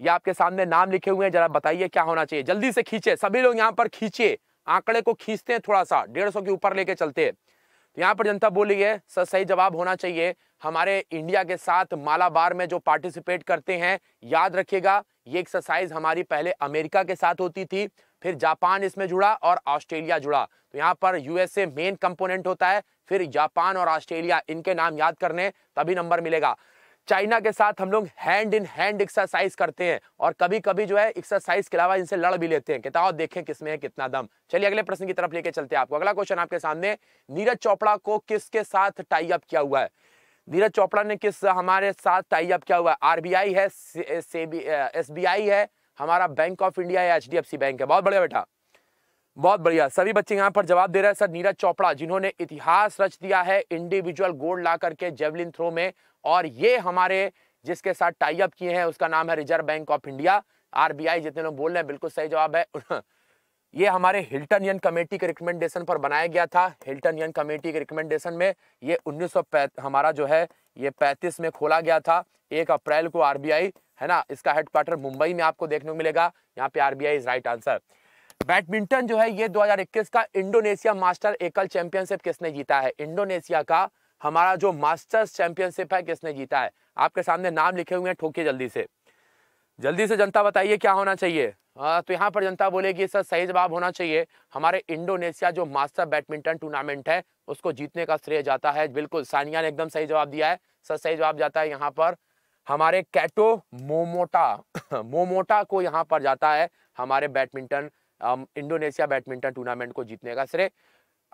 ये आपके सामने नाम लिखे हुए हैं जरा बताइए क्या होना चाहिए जल्दी से खींचे सभी लोग यहाँ पर खींचे आंकड़े को खींचते हैं थोड़ा सा डेढ़ सौ के ऊपर लेके चलते हैं तो यहाँ पर जनता बोली है सर सही जवाब होना चाहिए हमारे इंडिया के साथ मालाबार में जो पार्टिसिपेट करते हैं याद रखिएगा ये एक्सरसाइज हमारी पहले अमेरिका के साथ होती थी फिर जापान इसमें जुड़ा और ऑस्ट्रेलिया जुड़ा तो यहाँ पर यूएसए मेन कंपोनेंट होता है फिर जापान और ऑस्ट्रेलिया इनके नाम याद करने तभी नंबर मिलेगा चाइना के साथ हम लोग हैंड इन हैंड एक्सरसाइज करते हैं और कभी कभी जो है एक्सरसाइज के अलावा इनसे लड़ भी लेते हैं किताओ तो देखें किसमें है कितना दम चलिए अगले प्रश्न की तरफ लेके चलते हैं आपको अगला क्वेश्चन आपके सामने नीरज चोपड़ा को किसके साथ टाई अप किया हुआ है नीरज चोपड़ा ने किस हमारे साथ टाइप क्या हुआ आरबीआई है एसबीआई है हमारा बैंक ऑफ इंडिया है एच बैंक है बहुत बढ़िया बेटा बहुत बढ़िया सभी बच्चे यहाँ पर जवाब दे रहे हैं सर नीरज चोपड़ा जिन्होंने इतिहास रच दिया है इंडिविजुअल गोल्ड ला करके जेवलिन थ्रो में और ये हमारे जिसके साथ टाइप किए हैं उसका नाम है reserve bank of India RBI जितने लोग बोल रहे हैं बिल्कुल सही जवाब है ये हमारे हिल्टन यन कमेटी के रिकमेंडेशन पर बनाया गया था हिल्टन यन कमेटी के रिकमेंडेशन में ये उन्नीस हमारा जो है ये 35 में खोला गया था एक अप्रैल को आरबीआई है ना इसका हेडक्वार्टर मुंबई में आपको देखने को मिलेगा यहाँ पे RBI is right answer badminton जो है ये 2021 का इंडोनेशिया मास्टर एकल चैंपियनशिप किसने जीता है इंडोनेशिया का हमारा जो मास्टर्स चैंपियनशिप है किसने जीता है आपके सामने नाम लिखे हुए हैं ठोके जल्दी से जल्दी से जनता बताइए क्या होना चाहिए हाँ, तो यहाँ पर जनता बोलेगी सर सही जवाब होना चाहिए हमारे इंडोनेशिया जो मास्टर बैडमिंटन टूर्नामेंट है उसको जीतने का श्रेय जाता है बिल्कुल सानिया ने एकदम सही जवाब दिया है सर सही जवाब जाता है यहाँ पर हमारे कैटो मोमोटा मोमोटा को यहाँ पर जाता है हमारे बैडमिंटन इंडोनेशिया बैडमिंटन टूर्नामेंट को जीतने का श्रेय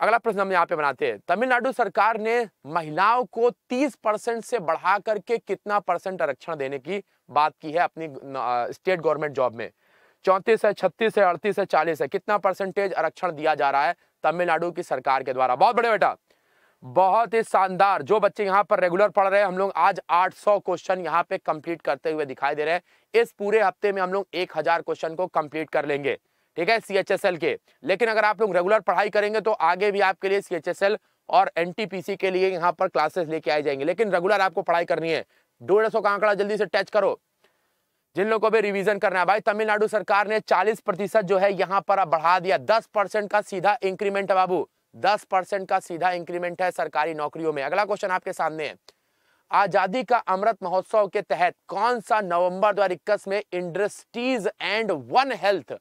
अगला प्रश्न हम यहाँ पे बनाते हैं तमिलनाडु सरकार ने महिलाओं को 30 परसेंट से बढ़ा करके कितना परसेंट आरक्षण देने की बात की है अपनी स्टेट गवर्नमेंट जॉब में चौंतीस है छत्तीस है अड़तीस है चालीस है कितना परसेंटेज आरक्षण दिया जा रहा है तमिलनाडु की सरकार के द्वारा बहुत बड़े बेटा बहुत ही शानदार जो बच्चे यहाँ पर रेगुलर पढ़ रहे हैं हम लोग आज 800 क्वेश्चन यहाँ पे कंप्लीट करते हुए दिखाई दे रहे हैं इस पूरे हफ्ते में हम लोग 1000 क्वेश्चन को कंप्लीट कर लेंगे ठीक है सीएचएसएल के लेकिन अगर आप लोग रेगुलर पढ़ाई करेंगे तो आगे भी आपके लिए सीएचएसएल और एन के लिए यहाँ पर क्लासेस लेके आए जाएंगे लेकिन रेगुलर आपको पढ़ाई करनी है डेढ़ का आंकड़ा जल्दी से टच करो जिन लोगों को भी रिवीजन करना है भाई तमिलनाडु सरकार ने 40 प्रतिशत जो है यहाँ पर बढ़ा दिया 10 परसेंट का सीधा इंक्रीमेंट है बाबू 10 परसेंट का सीधा इंक्रीमेंट है सरकारी नौकरियों में अगला क्वेश्चन आपके सामने है आजादी का अमृत महोत्सव के तहत कौन सा नवंबर दो इक्कीस में इंडस्ट्रीज एंड वन हेल्थ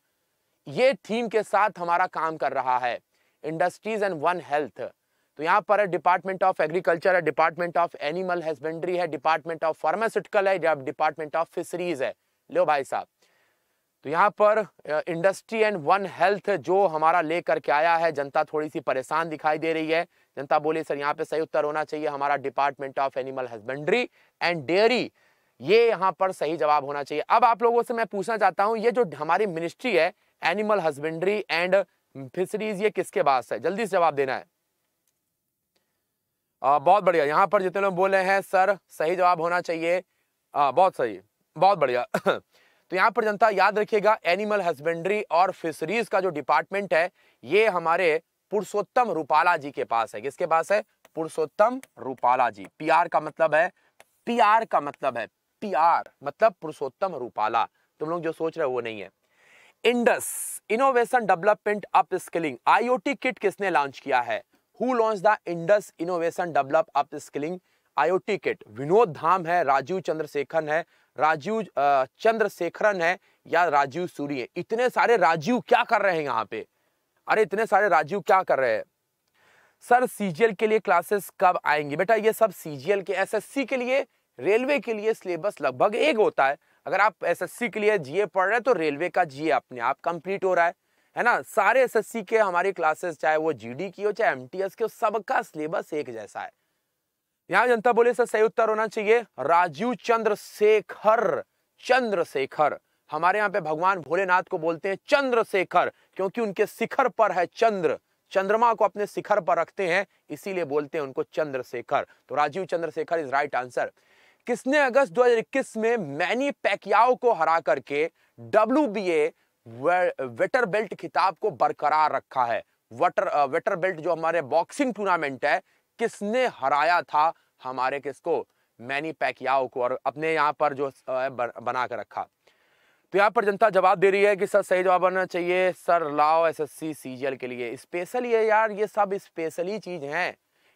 ये थीम के साथ हमारा काम कर रहा है इंडस्ट्रीज एंड वन हेल्थ तो यहाँ पर है डिपार्टमेंट ऑफ एग्रीकल्चर है डिपार्टमेंट ऑफ एनिमल हस्बेंड्री है डिपार्टमेंट ऑफ फार्मास्यूटिकल है डिपार्टमेंट ऑफ फिशरीज है लो भाई साहब तो यहाँ पर इंडस्ट्री एंड वन हेल्थ जो हमारा लेकर के आया है जनता थोड़ी सी परेशान दिखाई दे रही है जनता बोले सर यहाँ पे सही उत्तर होना चाहिए हमारा department of animal husbandry and dairy ये यहाँ पर सही जवाब होना चाहिए अब आप लोगों से मैं पूछना चाहता हूँ ये जो हमारी मिनिस्ट्री है एनिमल हस्बेंड्री एंड फिशरीज ये किसके पास है जल्दी से जवाब देना है बहुत बढ़िया यहाँ पर जितने लोग बोले हैं सर सही जवाब होना चाहिए आ, बहुत सही बहुत बढ़िया तो यहाँ पर जनता याद रखिएगा एनिमल हस्बेंड्री और फिशरीज का जो डिपार्टमेंट है ये हमारे पुरुषोत्तम रूपाला जी के पास है किसके पास है पुरुषोत्तम रूपाला जी पी का मतलब है पी का मतलब है पी मतलब पुरुषोत्तम रूपाला तुम लोग जो सोच रहे हो वो नहीं है Indus innovation development up skilling IOT kit किसने लॉन्च किया है launch the Indus innovation develop up skilling IOT kit Vinod Dham है राजीव चंद्रशेखर है राजीव चंद्रशेखरन है या राजीव सूरी है इतने सारे राजीव क्या कर रहे हैं यहाँ पे अरे इतने सारे राजीव क्या कर रहे हैं सर सीजीएल के लिए क्लासेस कब आएंगे बेटा ये सब सीजीएल के एसएससी के लिए रेलवे के लिए सिलेबस लगभग एक होता है अगर आप एसएससी के लिए जीए पढ़ रहे हैं तो रेलवे का जीए अपने आप कंप्लीट हो रहा है है ना सारे एस के हमारी क्लासेस चाहे वो जी की हो चाहे एस की हो सबका सिलेबस एक जैसा है यहाँ जनता बोले सर सही उत्तर होना चाहिए राजीव चंद्रशेखर चंद्रशेखर हमारे यहाँ पे भगवान भोलेनाथ को बोलते हैं चंद्रशेखर क्योंकि उनके शिखर पर है चंद्र चंद्रमा को अपने शिखर पर रखते हैं इसीलिए बोलते हैं उनको चंद्रशेखर तो Rajeev Chandrasekhar is right answer किसने अगस्त 2021 में मैनी पैकियाओ को हरा करके डब्ल्यू वे, वेटर बेल्ट खिताब को बरकरार रखा है वटर वेटर बेल्ट जो हमारे बॉक्सिंग टूर्नामेंट है किसने हराया था हमारे किसको मैनी पैकियाओ को और अपने यहाँ पर जो बना कर रखा तो यहाँ पर जनता जवाब दे रही है कि सर सही जवाब आना चाहिए सर लाओ एसएससी सीजीएल के लिए स्पेशल ये यार ये सब स्पेशली चीज है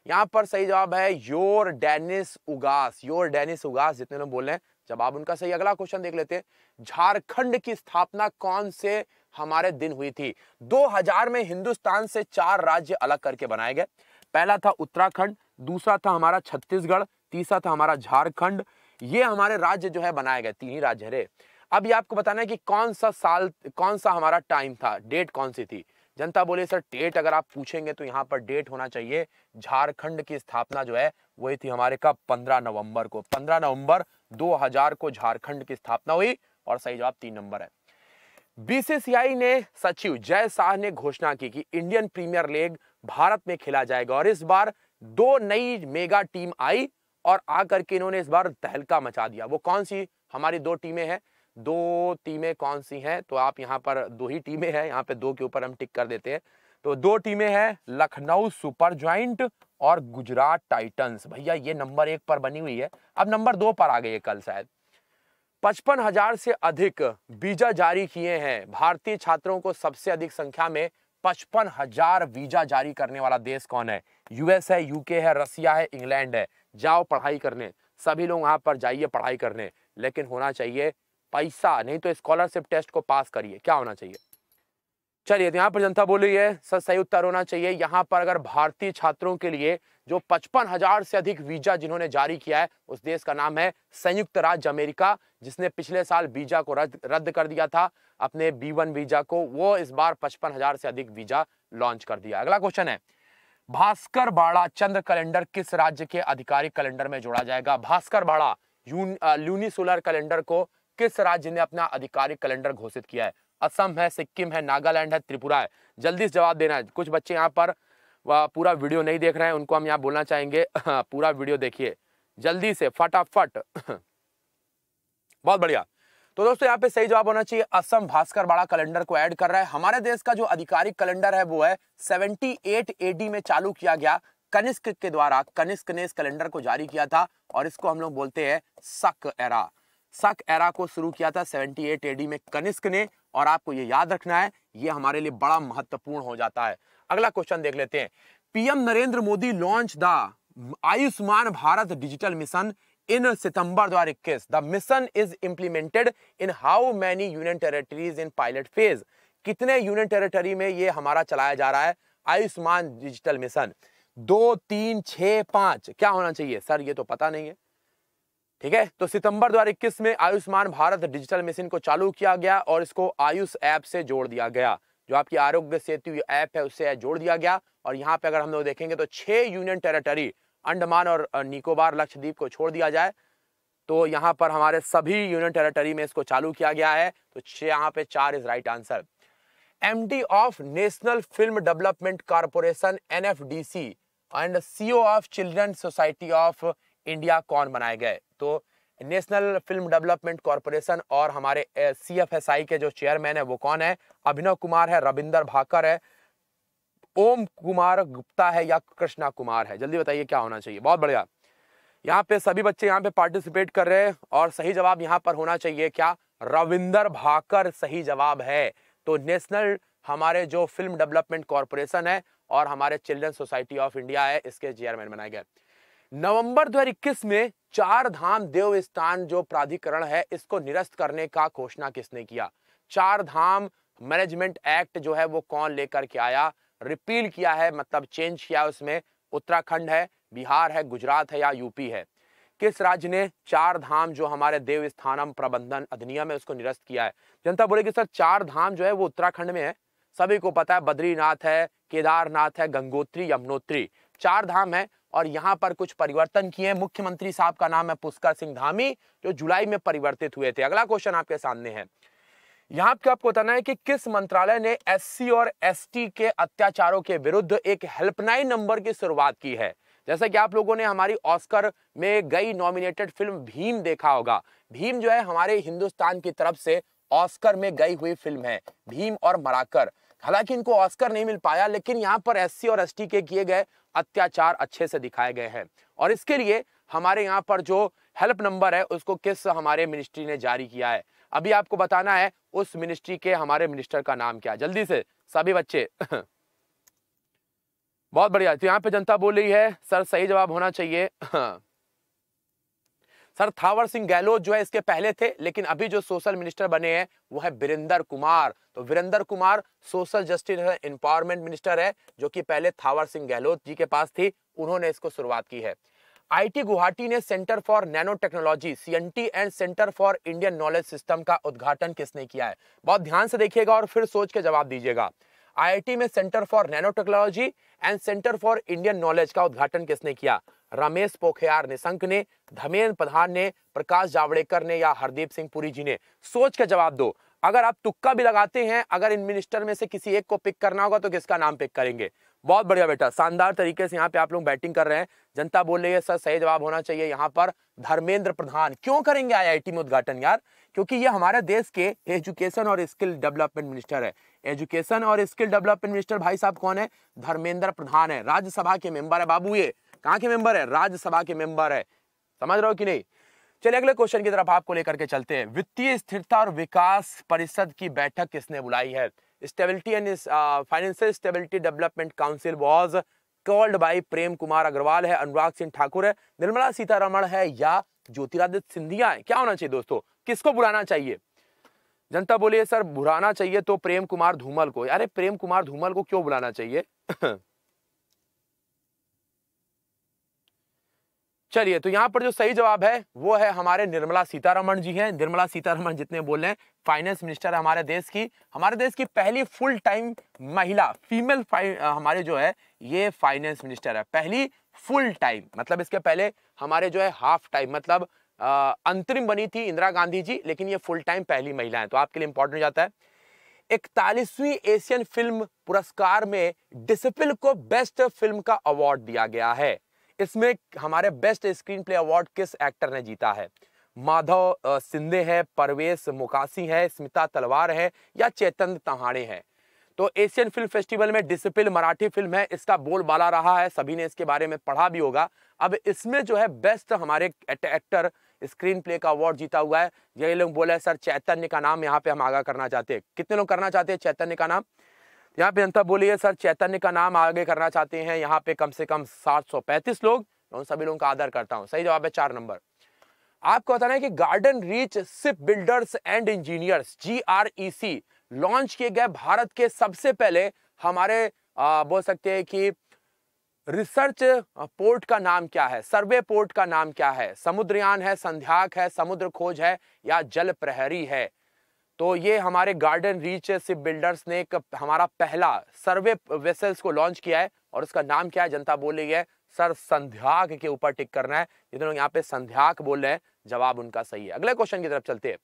यहाँ पर सही जवाब है Yordenis Ugas Yordenis Ugas जितने लोग बोल रहे हैं जब आप उनका सही अगला क्वेश्चन देख लेते हैं झारखंड की स्थापना कौन से हमारे दिन हुई थी 2000 में हिंदुस्तान से चार राज्य अलग करके बनाए गए पहला था उत्तराखंड दूसरा था हमारा छत्तीसगढ़ तीसरा था हमारा झारखंड ये हमारे राज्य जो है बनाए गए तीन ही राज्य रे अब ये आपको बताना है कि कौन सा साल कौन सा हमारा टाइम था डेट कौन सी थी जनता बोले सर डेट अगर आप पूछेंगे तो यहाँ पर डेट होना चाहिए झारखंड की स्थापना जो है वही थी हमारे का पंद्रह नवंबर को पंद्रह नवंबर 2000 को झारखंड की स्थापना हुई और सही जवाब तीन नंबर है बीसीसीआई ने सचिव जय शाह ने घोषणा की कि इंडियन प्रीमियर लीग भारत में खेला जाएगा और इस बार दो नई मेगा टीम आई और आकर के इन्होंने इस बार तहलका मचा दिया वो कौन सी हमारी दो टीमें हैं दो टीमें कौन सी हैं तो आप यहाँ पर दो ही टीमें हैं यहाँ पे दो के ऊपर हम टिक कर देते हैं तो दो टीमें हैं लखनऊ सुपर ज्वाइंट और गुजरात टाइटंस भैया ये नंबर एक पर बनी हुई है अब नंबर दो पर आ गई है कल शायद पचपन हजार से अधिक वीजा जारी किए हैं भारतीय छात्रों को सबसे अधिक संख्या में पचपन हजार वीजा जारी करने वाला देश कौन है यूएस है यूके है रसिया है इंग्लैंड है जाओ पढ़ाई करने सभी लोग वहां पर जाइए पढ़ाई करने लेकिन होना चाहिए पैसा नहीं तो स्कॉलरशिप टेस्ट को पास करिए क्या होना चाहिए चलिए तो यहाँ पर जनता बोली है सर सही उत्तर होना चाहिए यहाँ पर अगर भारतीय छात्रों के लिए जो पचपन हजार से अधिक वीजा जिन्होंने जारी किया है उस देश का नाम है संयुक्त राज्य अमेरिका जिसने पिछले साल वीजा को रद्द रद्द कर दिया था अपने बी वन वीजा को वो इस बार पचपन हजार से अधिक वीजा लॉन्च कर दिया अगला क्वेश्चन है भास्कर बाड़ा चंद्र कैलेंडर किस राज्य के आधिकारिक कैलेंडर में जोड़ा जाएगा भास्कर बाड़ा सोलर कैलेंडर को किस राज्य ने अपना आधिकारिक कैलेंडर घोषित किया है असम है सिक्किम है नागालैंड है त्रिपुरा है जल्दी से जवाब देना है कुछ बच्चे यहाँ पर पूरा वीडियो नहीं देख रहे हैं उनको हम यहाँ बोलना चाहेंगे पूरा वीडियो देखिए जल्दी से फटाफट बहुत बढ़िया तो दोस्तों यहाँ पे सही जवाब होना चाहिए असम भास्कर बाड़ा कैलेंडर को ऐड कर रहा है हमारे देश का जो आधिकारिक कैलेंडर है वो है 78 एडी में चालू किया गया कनिष्क के द्वारा कनिष्क ने इस कैलेंडर को जारी किया था और इसको हम लोग बोलते हैं सक एरा सक एरा को शुरू किया था 78 एडी में कनिष्क ने और आपको ये याद रखना है ये हमारे लिए बड़ा महत्वपूर्ण हो जाता है अगला क्वेश्चन देख लेते हैं PM Narendra Modi launch the Ayushman Bharat digital mission in सितंबर दो हजार इक्कीस the mission is implemented in how many union territories in pilot phase कितने यूनियन टेरेटरी में ये हमारा चलाया जा रहा है आयुष्मान डिजिटल मिशन दो तीन छ पांच क्या होना चाहिए सर ये तो पता नहीं है ठीक है तो सितंबर 2021 में आयुष्मान भारत डिजिटल मशीन को चालू किया गया और इसको आयुष ऐप से जोड़ दिया गया जो आपकी आरोग्य सेतु ऐप है उससे जोड़ दिया गया और यहाँ पे अगर हम लोग देखेंगे तो छह यूनियन टेरिटरी अंडमान और निकोबार लक्षद्वीप को छोड़ दिया जाए तो यहाँ पर हमारे सभी यूनियन टेरिटरी में इसको चालू किया गया है तो छः यहाँ पे चार is right answer MD of national film development corporation and and CEO of children society of India कौन बनाए गए तो नेशनल फिल्म डेवलपमेंट कॉरपोरेशन और हमारे सी एफ एस आई के जो चेयरमैन है वो कौन है अभिनव कुमार है रविंदर भाकर है ओम कुमार गुप्ता है या कृष्णा कुमार है जल्दी बताइए क्या होना चाहिए बहुत बढ़िया यहाँ पे सभी बच्चे यहाँ पे पार्टिसिपेट कर रहे हैं और सही जवाब यहाँ पर होना चाहिए क्या रविंदर भाकर सही जवाब है तो नेशनल हमारे जो फिल्म डेवलपमेंट कॉरपोरेशन है और हमारे चिल्ड्रन सोसाइटी ऑफ इंडिया है इसके चेयरमैन बनाए गए नवंबर 2021 में चार धाम देवस्थान जो प्राधिकरण है इसको निरस्त करने का घोषणा किसने किया चार धाम मैनेजमेंट एक्ट जो है वो कौन लेकर के आया रिपील किया है मतलब चेंज किया उसमें उत्तराखंड है बिहार है गुजरात है या यूपी है किस राज्य ने चार धाम जो हमारे देवस्थानम प्रबंधन अधिनियम है उसको निरस्त किया है जनता बोले कि सर चार धाम जो है वो उत्तराखंड में है सभी को पता है बद्रीनाथ है केदारनाथ है गंगोत्री यमुनोत्री चार धाम है और यहाँ पर कुछ परिवर्तन किए मुख्यमंत्री साहब का नाम है पुष्कर सिंह धामी जो जुलाई में परिवर्तित हुए थे अगला क्वेश्चन आपके सामने है यहाँ पे आपको बताना है कि किस मंत्रालय ने एससी और एसटी के अत्याचारों के विरुद्ध एक हेल्पलाइन नंबर की शुरुआत की है जैसा कि आप लोगों ने हमारी ऑस्कर में गई नॉमिनेटेड फिल्म भीम देखा होगा भीम जो है हमारे हिंदुस्तान की तरफ से ऑस्कर में गई हुई फिल्म है भीम और मराकर हालांकि इनको ऑस्कर नहीं मिल पाया लेकिन यहाँ पर एस और एस के किए गए अत्याचार अच्छे से दिखाए गए हैं और इसके लिए हमारे यहाँ पर जो हेल्प नंबर है उसको किस हमारे मिनिस्ट्री ने जारी किया है अभी आपको बताना है उस मिनिस्ट्री के हमारे मिनिस्टर का नाम क्या है जल्दी से सभी बच्चे बहुत बढ़िया तो यहाँ पे जनता बोल रही है सर सही जवाब होना चाहिए हाँ। सर थावर सिंह गहलोत जो है इसके पहले थे लेकिन अभी जो सोशल मिनिस्टर बने हैं वो है वीरेंद्र कुमार तो Virendra Kumar social justice empowerment minister है जो कि पहले थावर सिंह गहलोत जी के पास थी उन्होंने इसको शुरुआत की है आईटी गुवाहाटी ने centre for nanotechnology C and centre for Indian knowledge system का उद्घाटन किसने किया है बहुत ध्यान से देखिएगा और फिर सोच के जवाब दीजिएगा आईआईटी में centre for nanotechnology and centre for Indian knowledge का उद्घाटन किसने किया रमेश पोखरियार निशंक ने धमेंद्र प्रधान ने प्रकाश जावड़ेकर ने या हरदीप सिंह पुरी जी ने सोच के जवाब दो अगर आप तुक्का भी लगाते हैं अगर इन मिनिस्टर में से किसी एक को पिक करना होगा तो किसका नाम पिक करेंगे बहुत बढ़िया बेटा शानदार तरीके से यहाँ पे आप लोग बैटिंग कर रहे हैं जनता बोल रही है सर सही जवाब होना चाहिए यहाँ पर धर्मेंद्र प्रधान क्यों करेंगे आईआईटी में उद्घाटन यार क्योंकि ये हमारे देश के एजुकेशन और स्किल डेवलपमेंट मिनिस्टर है एजुकेशन और स्किल डेवलपमेंट मिनिस्टर भाई साहब कौन है धर्मेंद्र प्रधान है राज्यसभा के मेंबर है बाबू ये कहाँ के मेंबर है राज्यसभा के मेंबर है समझ रहे हो कि नहीं चलिए अगले क्वेश्चन की तरफ आपको लेकर के चलते हैं वित्तीय स्थिरता और विकास परिषद की बैठक किसने बुलाई है stability and financial stability development council was called by Prem Kumar Agarwal है अनुराग सिंह ठाकुर है निर्मला सीतारमण है या ज्योतिरादित्य सिंधिया है क्या होना चाहिए दोस्तों किसको बुलाना चाहिए जनता बोलिए सर बुलाना चाहिए तो प्रेम कुमार धूमल को अरे प्रेम कुमार धूमल को क्यों बुलाना चाहिए चलिए तो यहाँ पर जो सही जवाब है वो है हमारे निर्मला सीतारमण जी हैं निर्मला सीतारमण जितने बोल रहे हैं फाइनेंस मिनिस्टर हमारे देश की हमारे देश की पहली फुल टाइम महिला फीमेल हमारे जो है ये फाइनेंस मिनिस्टर है पहली फुल टाइम मतलब इसके पहले हमारे जो है हाफ टाइम मतलब अंतरिम बनी थी इंदिरा गांधी जी लेकिन ये फुल टाइम पहली महिला है तो आपके लिए इंपॉर्टेंट जाता है इकतालीसवीं एशियन फिल्म पुरस्कार में डिसिप्लिन को बेस्ट फिल्म का अवार्ड दिया गया है इसमें हमारे बेस्ट स्क्रीन प्ले अवार्ड किस एक्टर ने जीता है माधव सिंधे है परवेश मुकासी है स्मिता तलवार है या चेतन तहाड़े हैं तो एशियन फिल्म फेस्टिवल में डिसिप्लिन मराठी फिल्म है इसका बोल बाला रहा है सभी ने इसके बारे में पढ़ा भी होगा अब इसमें जो है बेस्ट हमारे एक्टर स्क्रीन प्ले का अवार्ड जीता हुआ है यही लोग बोले सर चैतन्य का नाम यहाँ पे हम आगा करना चाहते हैं कितने लोग करना चाहते हैं चैतन्य का नाम यहाँ पे जनता बोलिए सर चैतन्य का नाम आगे करना चाहते हैं यहाँ पे कम से कम सात सौ पैंतीस लोग उन सभी लोगों का आदर करता हूँ सही जवाब है चार नंबर आपको बताना है कि Garden Reach shipbuilders and engineers G R E C launch किए गए भारत के सबसे पहले हमारे आ, बोल सकते हैं कि रिसर्च पोर्ट का नाम क्या है सर्वे पोर्ट का नाम क्या है समुद्रयान है संध्याक है समुद्र खोज है या जल प्रहरी है तो ये हमारे गार्डन रीच सिप बिल्डर्स ने एक हमारा पहला सर्वे वेसल्स को लॉन्च किया है और उसका नाम क्या है जनता बोल रही है सर संध्याक के ऊपर टिक करना है जितने लोग यहाँ पे संध्याक बोल रहे हैं जवाब उनका सही है अगले क्वेश्चन की तरफ चलते हैं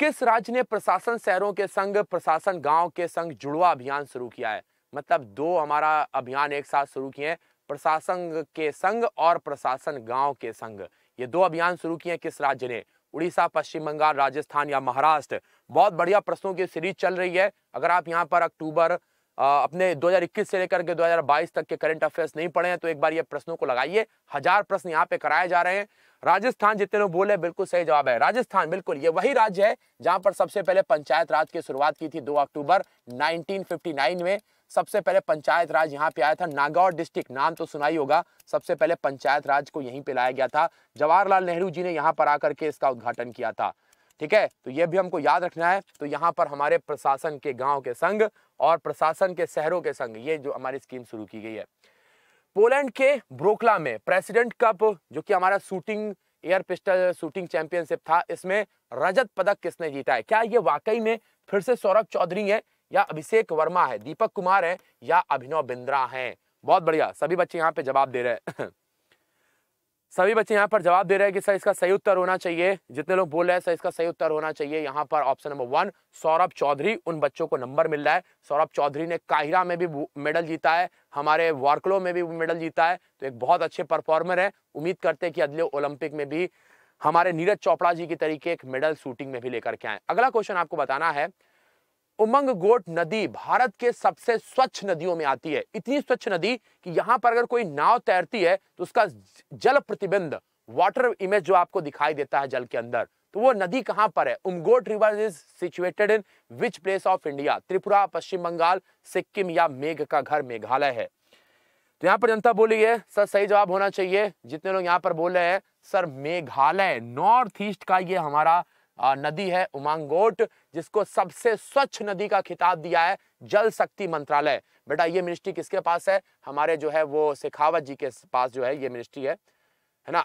किस राज्य ने प्रशासन शहरों के संग प्रशासन गांव के संग जुड़वा अभियान शुरू किया है मतलब दो हमारा अभियान एक साथ शुरू किए हैं प्रशासन के संग और प्रशासन गांव के संग ये दो अभियान शुरू किए हैं किस राज्य ने उड़ीसा पश्चिम बंगाल राजस्थान या महाराष्ट्र बहुत बढ़िया प्रश्नों की सीरीज चल रही है अगर आप यहाँ पर अक्टूबर अपने 2021 से लेकर के 2022 तक के करंट अफेयर्स नहीं पढ़े हैं तो एक बार ये प्रश्नों को लगाइए हजार प्रश्न यहाँ पे कराए जा रहे हैं राजस्थान जितने लोग बोले बिल्कुल सही जवाब है राजस्थान बिल्कुल ये वही राज्य है जहाँ पर सबसे पहले पंचायत राज की शुरुआत की थी 2 अक्टूबर 1959 में सबसे पहले पंचायत राज यहाँ पे आया था नागौर डिस्ट्रिक्ट नाम तो सुनाई होगा सबसे पहले पंचायत राज को यहीं पे लाया गया था जवाहरलाल नेहरू जी ने यहाँ पर आकर के इसका उद्घाटन किया था ठीक है तो ये भी हमको याद रखना है तो यहाँ पर हमारे प्रशासन के गाँव के संग और प्रशासन के शहरों के संग ये जो हमारी स्कीम शुरू की गई है पोलैंड के ब्रोकला में प्रेसिडेंट कप जो कि हमारा shooting air pistol shooting championship था इसमें रजत पदक किसने जीता है क्या ये वाकई में फिर से सौरभ चौधरी है या अभिषेक वर्मा है दीपक कुमार है या अभिनव बिंद्रा है बहुत बढ़िया सभी बच्चे यहाँ पे जवाब दे रहे हैं सभी बच्चे यहाँ पर जवाब दे रहे हैं कि सर इसका सही उत्तर होना चाहिए जितने लोग बोल रहे हैं सर इसका सही उत्तर होना चाहिए यहाँ पर option number one Saurabh Chaudhary उन बच्चों को नंबर मिल रहा है सौरभ चौधरी ने काहिरा में भी मेडल जीता है हमारे वार्कलो में भी मेडल जीता है तो एक बहुत अच्छे परफॉर्मर है उम्मीद करते हैं कि अगले ओलंपिक में भी हमारे नीरज चोपड़ा जी की तरीके एक मेडल शूटिंग में भी लेकर के आए अगला क्वेश्चन आपको बताना है उमंग गोट नदी भारत के सबसे स्वच्छ नदियों में आती है इतनी स्वच्छ नदी कि यहां पर अगर कोई नाव तैरती है तो उसका जल प्रतिबिंब वाटर इमेज जो आपको दिखाई देता है जल के अंदर तो वो नदी कहां पर है Umngot river is situated in which place of India Tripura Paschim Bangal Sikkim या मेघ का घर मेघालय है तो यहाँ पर जनता बोली है सर सही जवाब होना चाहिए जितने लोग यहाँ पर बोल रहे हैं सर मेघालय नॉर्थ ईस्ट का ये हमारा नदी है उमांगोट जिसको सबसे स्वच्छ नदी का खिताब दिया है जल शक्ति मंत्रालय बेटा ये मिनिस्ट्री किसके पास है हमारे जो है वो शेखावत जी के पास जो है ये मिनिस्ट्री है है ना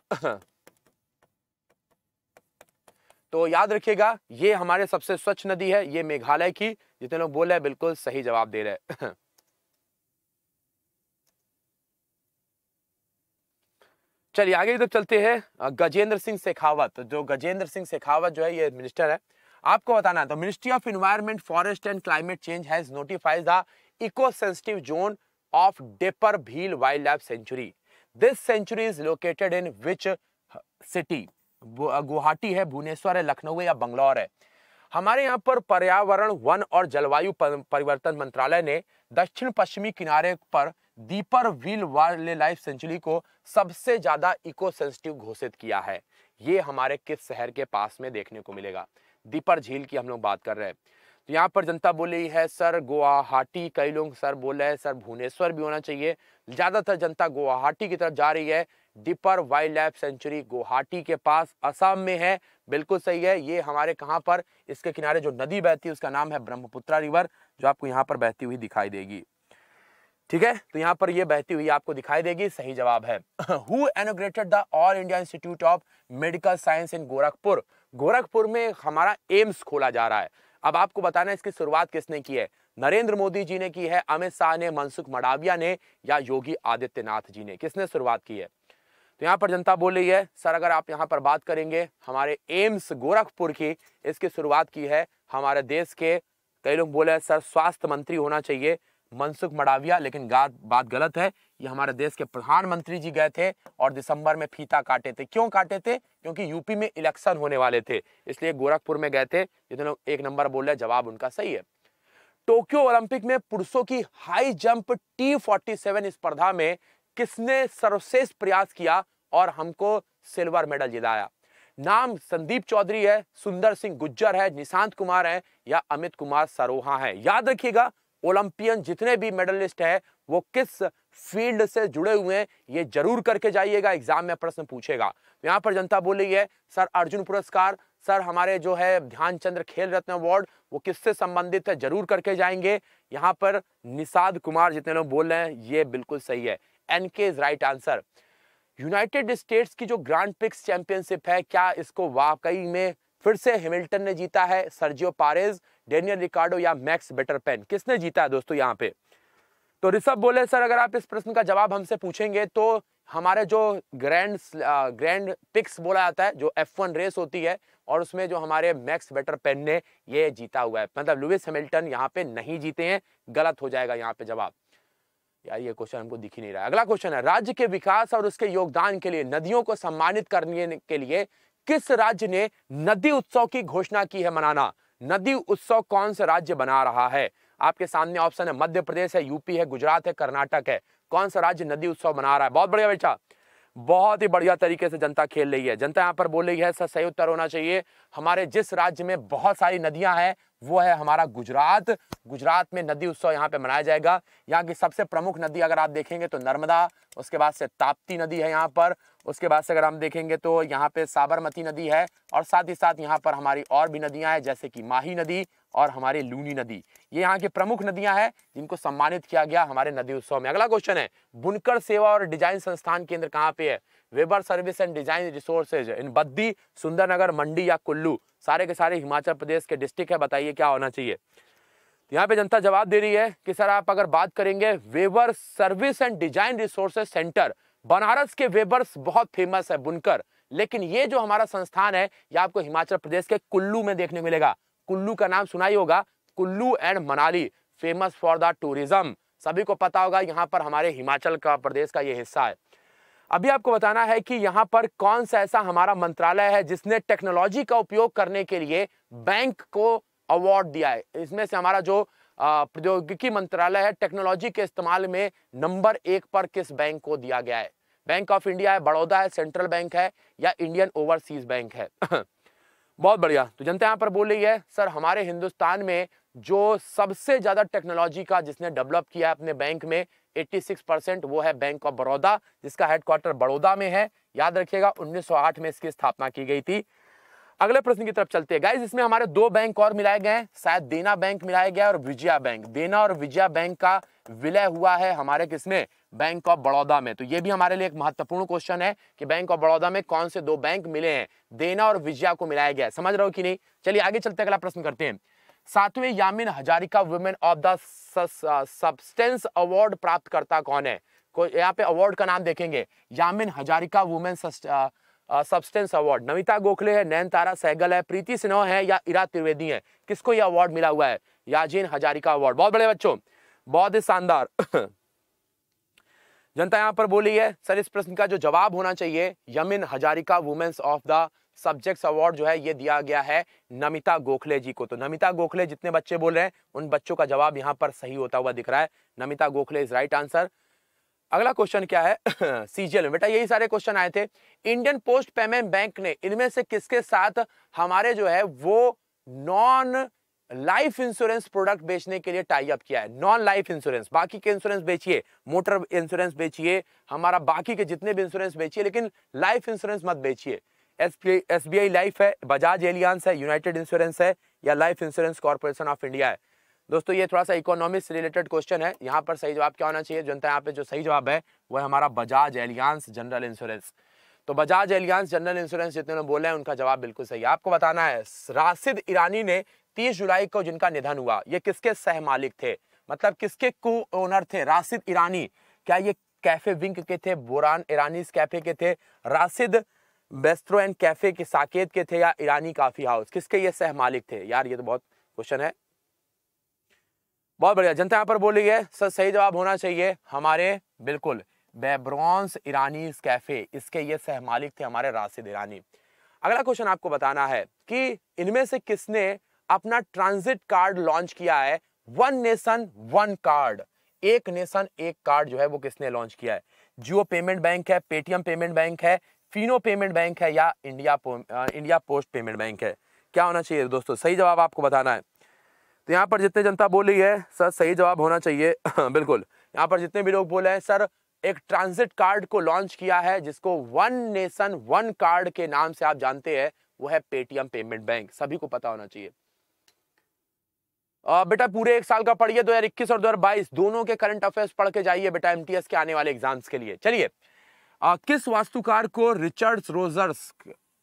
तो याद रखिएगा ये हमारे सबसे स्वच्छ नदी है ये मेघालय की जितने लोग बोले बिल्कुल सही जवाब दे रहे चलिए आगे तो चलते हैं गजेंद्र सिंह शेखावत जो गजेंद्र सिंह शेखावत जो है ये मिनिस्टर है आपको बताना तो ministry of environment forest and climate change has notified the eco sensitive zone of Deepor Beel wildlife sanctuary this sanctuary is located in which city Guwahati है भुवनेश्वर है लखनऊ है या बंगलौर है हमारे यहाँ पर पर्यावरण वन और जलवायु परिवर्तन मंत्रालय ने दक्षिण पश्चिमी किनारे पर Deepor Beel wildlife sanctuary को सबसे ज्यादा इको सेंसिटिव घोषित किया है ये हमारे किस शहर के पास में देखने को मिलेगा दीपर झील की हम लोग बात कर रहे हैं तो यहाँ पर जनता बोल रही है सर गुवाहाटी कई लोग सर बोल रहे हैं सर भुवनेश्वर भी होना चाहिए ज़्यादातर जनता गुवाहाटी की तरफ जा रही है Deepor wildlife sanctuary Guwahati के पास असम में है बिल्कुल सही है ये हमारे कहाँ पर इसके किनारे जो नदी बहती है उसका नाम है ब्रह्मपुत्रा रिवर जो आपको यहाँ पर बहती हुई दिखाई देगी ठीक है तो यहाँ पर ये बहती हुई आपको दिखाई देगी सही जवाब है who inaugurated the all India institute of medical science in Gorakhpur Gorakhpur में हमारा एम्स खोला जा रहा है अब आपको बताना है इसकी शुरुआत किसने की है नरेंद्र मोदी जी ने की है अमित शाह ने मनसुख मडाविया ने या योगी आदित्यनाथ जी ने किसने शुरुआत की है तो यहाँ पर जनता बोल रही है सर अगर आप यहाँ पर बात करेंगे हमारे एम्स गोरखपुर की इसकी शुरुआत की है हमारे देश के कई लोग बोले सर स्वास्थ्य मंत्री होना चाहिए मनसुख मडाविया लेकिन बात गलत है ये हमारे देश के प्रधानमंत्री जी गए थे और दिसंबर में फीता काटे थे क्यों काटे थे क्योंकि यूपी में इलेक्शन होने वाले थे इसलिए गोरखपुर में गए थे जितने लोग एक नंबर बोल रहे जवाब उनका सही है टोक्यो ओलंपिक में पुरुषों की high jump T forty seven स्पर्धा में किसने सर्वश्रेष्ठ प्रयास किया और हमको सिल्वर मेडल जिताया नाम संदीप चौधरी है सुंदर सिंह गुज्जर है निशांत कुमार है या अमित कुमार सरोहा है याद रखिएगा ओलंपियन जितने भी मेडलिस्ट हैं वो किस फील्ड से जुड़े हुए हैं ये जरूर करके जाइएगा एग्जाम में प्रश्न पूछेगा यहाँ पर जनता बोल रही है सर अर्जुन पुरस्कार सर हमारे जो है ध्यानचंद्र खेल रत्न अवार्ड वो किससे संबंधित है जरूर करके जाएंगे यहाँ पर निषाद कुमार जितने लोग बोल रहे हैं ये बिल्कुल सही है N K is right answer United States की जो ग्रांड पिक्स चैंपियनशिप है क्या इसको वाकई में फिर से हेमिल्टन ने जीता है सर्जियो पारेज डेनियल रिकार्डो या मैक्स बेटर पेन किसने जीता है दोस्तों यहाँ पे तो ऋषभ बोले सर अगर आप इस प्रश्न का जवाब हमसे पूछेंगे तो हमारे जो ग्रैंड ग्रैंड पिक्स बोला जाता है जो एफ वन रेस होती है और उसमें जो हमारे मैक्स बेटर पेन ने ये जीता हुआ है मतलब लुविस हेमिल्टन यहाँ पे नहीं जीते हैं गलत हो जाएगा यहाँ पे जवाब यार ये क्वेश्चन हमको दिख ही नहीं रहा अगला क्वेश्चन है राज्य के विकास और उसके योगदान के लिए नदियों को सम्मानित करने के लिए किस राज्य ने नदी उत्सव की घोषणा की है मनाना नदी उत्सव कौन सा राज्य बना रहा है आपके सामने ऑप्शन है मध्य प्रदेश है यूपी है गुजरात है कर्नाटक है कौन सा राज्य नदी उत्सव मना रहा है बहुत बढ़िया बेटा बहुत ही बढ़िया तरीके से जनता खेल रही है जनता यहाँ पर बोल रही है सही उत्तर होना चाहिए हमारे जिस राज्य में बहुत सारी नदियां हैं वो है हमारा गुजरात गुजरात में नदी उत्सव यहाँ पे मनाया जाएगा यहाँ की सबसे प्रमुख नदी अगर आप देखेंगे तो नर्मदा उसके बाद से ताप्ती नदी है यहाँ पर उसके बाद से अगर हम देखेंगे तो यहाँ पे साबरमती नदी है और साथ ही साथ यहाँ पर हमारी और भी नदियाँ हैं जैसे कि माही नदी और हमारी लूनी नदी ये यहाँ की प्रमुख नदियाँ हैं जिनको सम्मानित किया गया हमारे नदी उत्सव में अगला क्वेश्चन है बुनकर सेवा और डिजाइन संस्थान केंद्र कहाँ पे है weaver service and design resources in Baddi Sundernagar Mandi या कुल्लू सारे के सारे हिमाचल प्रदेश के डिस्ट्रिक्ट है बताइए क्या होना चाहिए यहाँ पे जनता जवाब दे रही है कि सर आप अगर बात करेंगे weaver service and design resources centre Banaras के वेबर्स बहुत फेमस है बुनकर लेकिन ये जो हमारा संस्थान है ये आपको हिमाचल प्रदेश के कुल्लू में देखने मिलेगा कुल्लू का नाम सुना ही होगा Kullu and Manali famous for the tourism सभी को पता होगा यहाँ पर हमारे हिमाचल का प्रदेश का ये हिस्सा है अभी आपको बताना है कि यहाँ पर कौन सा ऐसा हमारा मंत्रालय है जिसने टेक्नोलॉजी का उपयोग करने के लिए बैंक को अवार्ड दिया है इसमें से हमारा जो प्रौद्योगिकी मंत्रालय है टेक्नोलॉजी के इस्तेमाल में नंबर एक पर किस बैंक को दिया गया है बैंक ऑफ इंडिया है बड़ौदा है सेंट्रल बैंक है या इंडियन ओवरसीज बैंक है बहुत बढ़िया तो जनता यहाँ पर बोल रही है सर हमारे हिंदुस्तान में जो सबसे ज़्यादा टेक्नोलॉजी का जिसने डेवलप किया है अपने बैंक में 86 परसेंट वो है बैंक ऑफ बड़ौदा जिसका हेडक्वार्टर बड़ौदा में है याद रखिएगा 1908 में इसकी स्थापना की गई थी अगले प्रश्न की तरफ चलते हैं गाइज इसमें हमारे दो बैंक और मिलाए गए हैं शायद देना बैंक मिलाया गया और विजया बैंक देना और विजया बैंक का विलय हुआ है हमारे किसमें बैंक ऑफ बड़ौदा में तो ये भी हमारे लिए एक महत्वपूर्ण क्वेश्चन है कि बैंक ऑफ बड़ौदा में कौन से दो बैंक मिले हैं देना और विजया को मिलाया गया समझ रहे हो कि नहीं चलिए आगे चलते अगला प्रश्न करते हैं सातवें Yamin Hazarika women of the substance award प्राप्त करता कौन है को यहाँ पे अवार्ड का नाम देखेंगे Yamin Hazarika women substance award Namita Gokhale है नैन तारा सहगल है प्रीति सिन्हा है या इरा त्रिवेदी है किसको ये अवार्ड मिला हुआ है याजिन हजारिका अवार्ड बहुत बड़े बच्चों बहुत ही शानदार जनता यहाँ पर बोली है सर इस प्रश्न का जो जवाब होना चाहिए Yamin Hazarika women's of the subjects award जो है ये दिया गया है नमिता गोखले जी को तो नमिता गोखले जितने बच्चे बोल रहे हैं उन बच्चों का जवाब यहाँ पर सही होता हुआ दिख रहा है Namita Gokhale is right answer अगला क्वेश्चन क्या है सीजीएल में बेटा यही सारे क्वेश्चन आए थे इंडियन पोस्ट पेमेंट बैंक ने इनमें से किसके साथ हमारे जो है वो नॉन लाइफ इंश्योरेंस प्रोडक्ट बेचने के लिए टाई अप किया है नॉन लाइफ इंश्योरेंस बाकी के इंश्योरेंस बेचिए मोटर इंश्योरेंस बेचिए हमारा बाकी के जितने भी इंश्योरेंस बेचिए लेकिन लाइफ इंश्योरेंस मत बेचिए एस आई लाइफ है बजाज एलियंस है यूनाइटेड इंश्योरेंस है या life insurance corporation of India है दोस्तों ये थोड़ा सा इकोनॉमिक्स रिलेटेड क्वेश्चन है यहाँ पर सही जवाब क्या होना चाहिए जनता यहाँ पे जो सही जवाब है है हमारा बजाज एलियंस जनरल इंश्योरेंस तो बजाज एलियंस जनरल इंश्योरेंस जितने लोग बोले हैं उनका जवाब बिल्कुल सही है आपको बताना है राशिद ईरानी ने 30 जुलाई को जिनका निधन हुआ ये किसके सह मालिक थे मतलब किसके को ओनर थे राशिद ईरानी क्या ये कैफे विंक के थे बोरान ईरानी कैफे के थे राशिद बेस्ट्रो एंड कैफे के साकेत के थे या ईरानी काफी हाउस किसके ये सह मालिक थे यार ये तो बहुत क्वेश्चन है बहुत बढ़िया जनता यहाँ पर बोली है सर सही जवाब होना चाहिए हमारे बिल्कुल बेब्रॉन्स ईरानी कैफे इसके ये सह मालिक थे हमारे राशिद ईरानी अगला क्वेश्चन आपको बताना है कि इनमें से किसने अपना ट्रांजिट कार्ड लॉन्च किया है वन नेशन वन कार्ड एक नेशन एक कार्ड जो है वो किसने लॉन्च किया है जियो पेमेंट बैंक है पेटीएम पेमेंट बैंक है फिनो पेमेंट बैंक है या इंडिया पो, इंडिया पोस्ट पेमेंट बैंक है क्या होना चाहिए दोस्तों सही जवाब आपको बताना है तो यहाँ पर जितने जनता बोली है सर सही जवाब होना चाहिए बिल्कुल यहाँ पर जितने भी लोग बोले हैं सर एक ट्रांजिट कार्ड को लॉन्च किया है जिसको वन नेशन वन कार्ड के नाम से आप जानते हैं वो है पेटीएम पेमेंट बैंक सभी को पता होना चाहिए बेटा पूरे एक साल का पढ़िए 2021 और 2022 दोनों के करंट अफेयर्स पढ़ के जाइए बेटा एमटीएस के आने वाले एग्जाम्स के लिए चलिए आ, किस वास्तुकार को रिचर्ड्स रोजर्स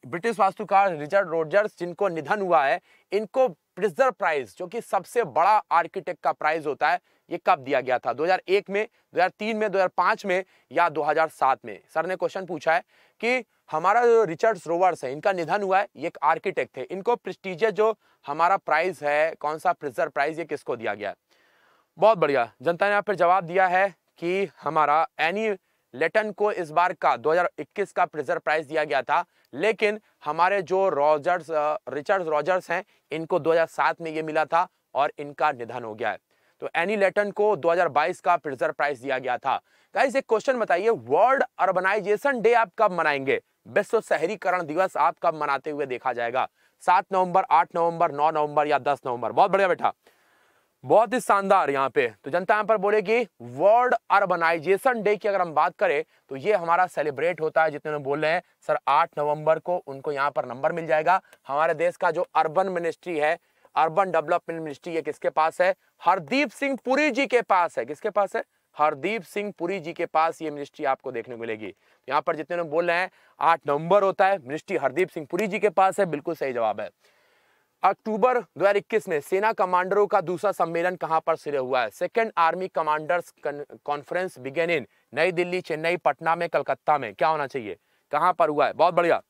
ब्रिटिश वास्तुकार रिचर्ड रोजर्स जिनको निधन हुआ है इनको प्रिजर प्राइज जो कि सबसे बड़ा आर्किटेक्ट का प्राइज होता है ये कब दिया गया था 2001 में 2003 में 2005 में या 2007 में सर ने क्वेश्चन पूछा है कि हमारा जो रिचर्ड्स रोवर्स है इनका निधन हुआ है ये एक आर्किटेक्ट थे इनको प्रिस्टीजियस जो हमारा प्राइज है कौन सा प्रिजर प्राइज ये किसको दिया गया है बहुत बढ़िया जनता ने यहाँ पर जवाब दिया है कि हमारा एनी लेटन को इस बार का 2021 का प्रिजर्व प्राइज दिया गया था लेकिन हमारे जो रॉजर्स रिचर्ड रॉजर्स हैं इनको 2007 में ये मिला था और इनका निधन हो गया है तो एनी लेटन को 2022 का प्रिजर प्राइज दिया गया था गाइस एक क्वेश्चन बताइए वर्ल्ड अर्बनाइजेशन डे आप कब मनाएंगे विश्व शहरीकरण दिवस आप कब मनाते हुए देखा जाएगा सात नवंबर आठ नवंबर नौ नवंबर या दस नवंबर बहुत बढ़िया बैठा बहुत ही शानदार यहाँ पे तो जनता यहाँ पर बोले कि वर्ल्ड अर्बनाइजेशन डे की अगर हम बात करें तो ये हमारा सेलिब्रेट होता है जितने बोल रहे हैं सर 8 नवंबर को उनको यहाँ पर नंबर मिल जाएगा हमारे देश का जो अर्बन मिनिस्ट्री है अर्बन डेवलपमेंट मिनिस्ट्री ये किसके पास है हरदीप सिंह पुरी जी के पास है किसके पास है हरदीप सिंह पुरी जी के पास ये मिनिस्ट्री आपको देखने को मिलेगी यहाँ पर जितने लोग बोल रहे हैं आठ नवंबर होता है मिनिस्ट्री हरदीप सिंह पुरी जी के पास है बिल्कुल सही जवाब है अक्टूबर 2021 में सेना कमांडरों का दूसरा सम्मेलन कहां पर सिरे हुआ है second army commanders conference began in Nai Delhi Chennai Patna में कलकत्ता में क्या होना चाहिए कहां पर हुआ है बहुत बढ़िया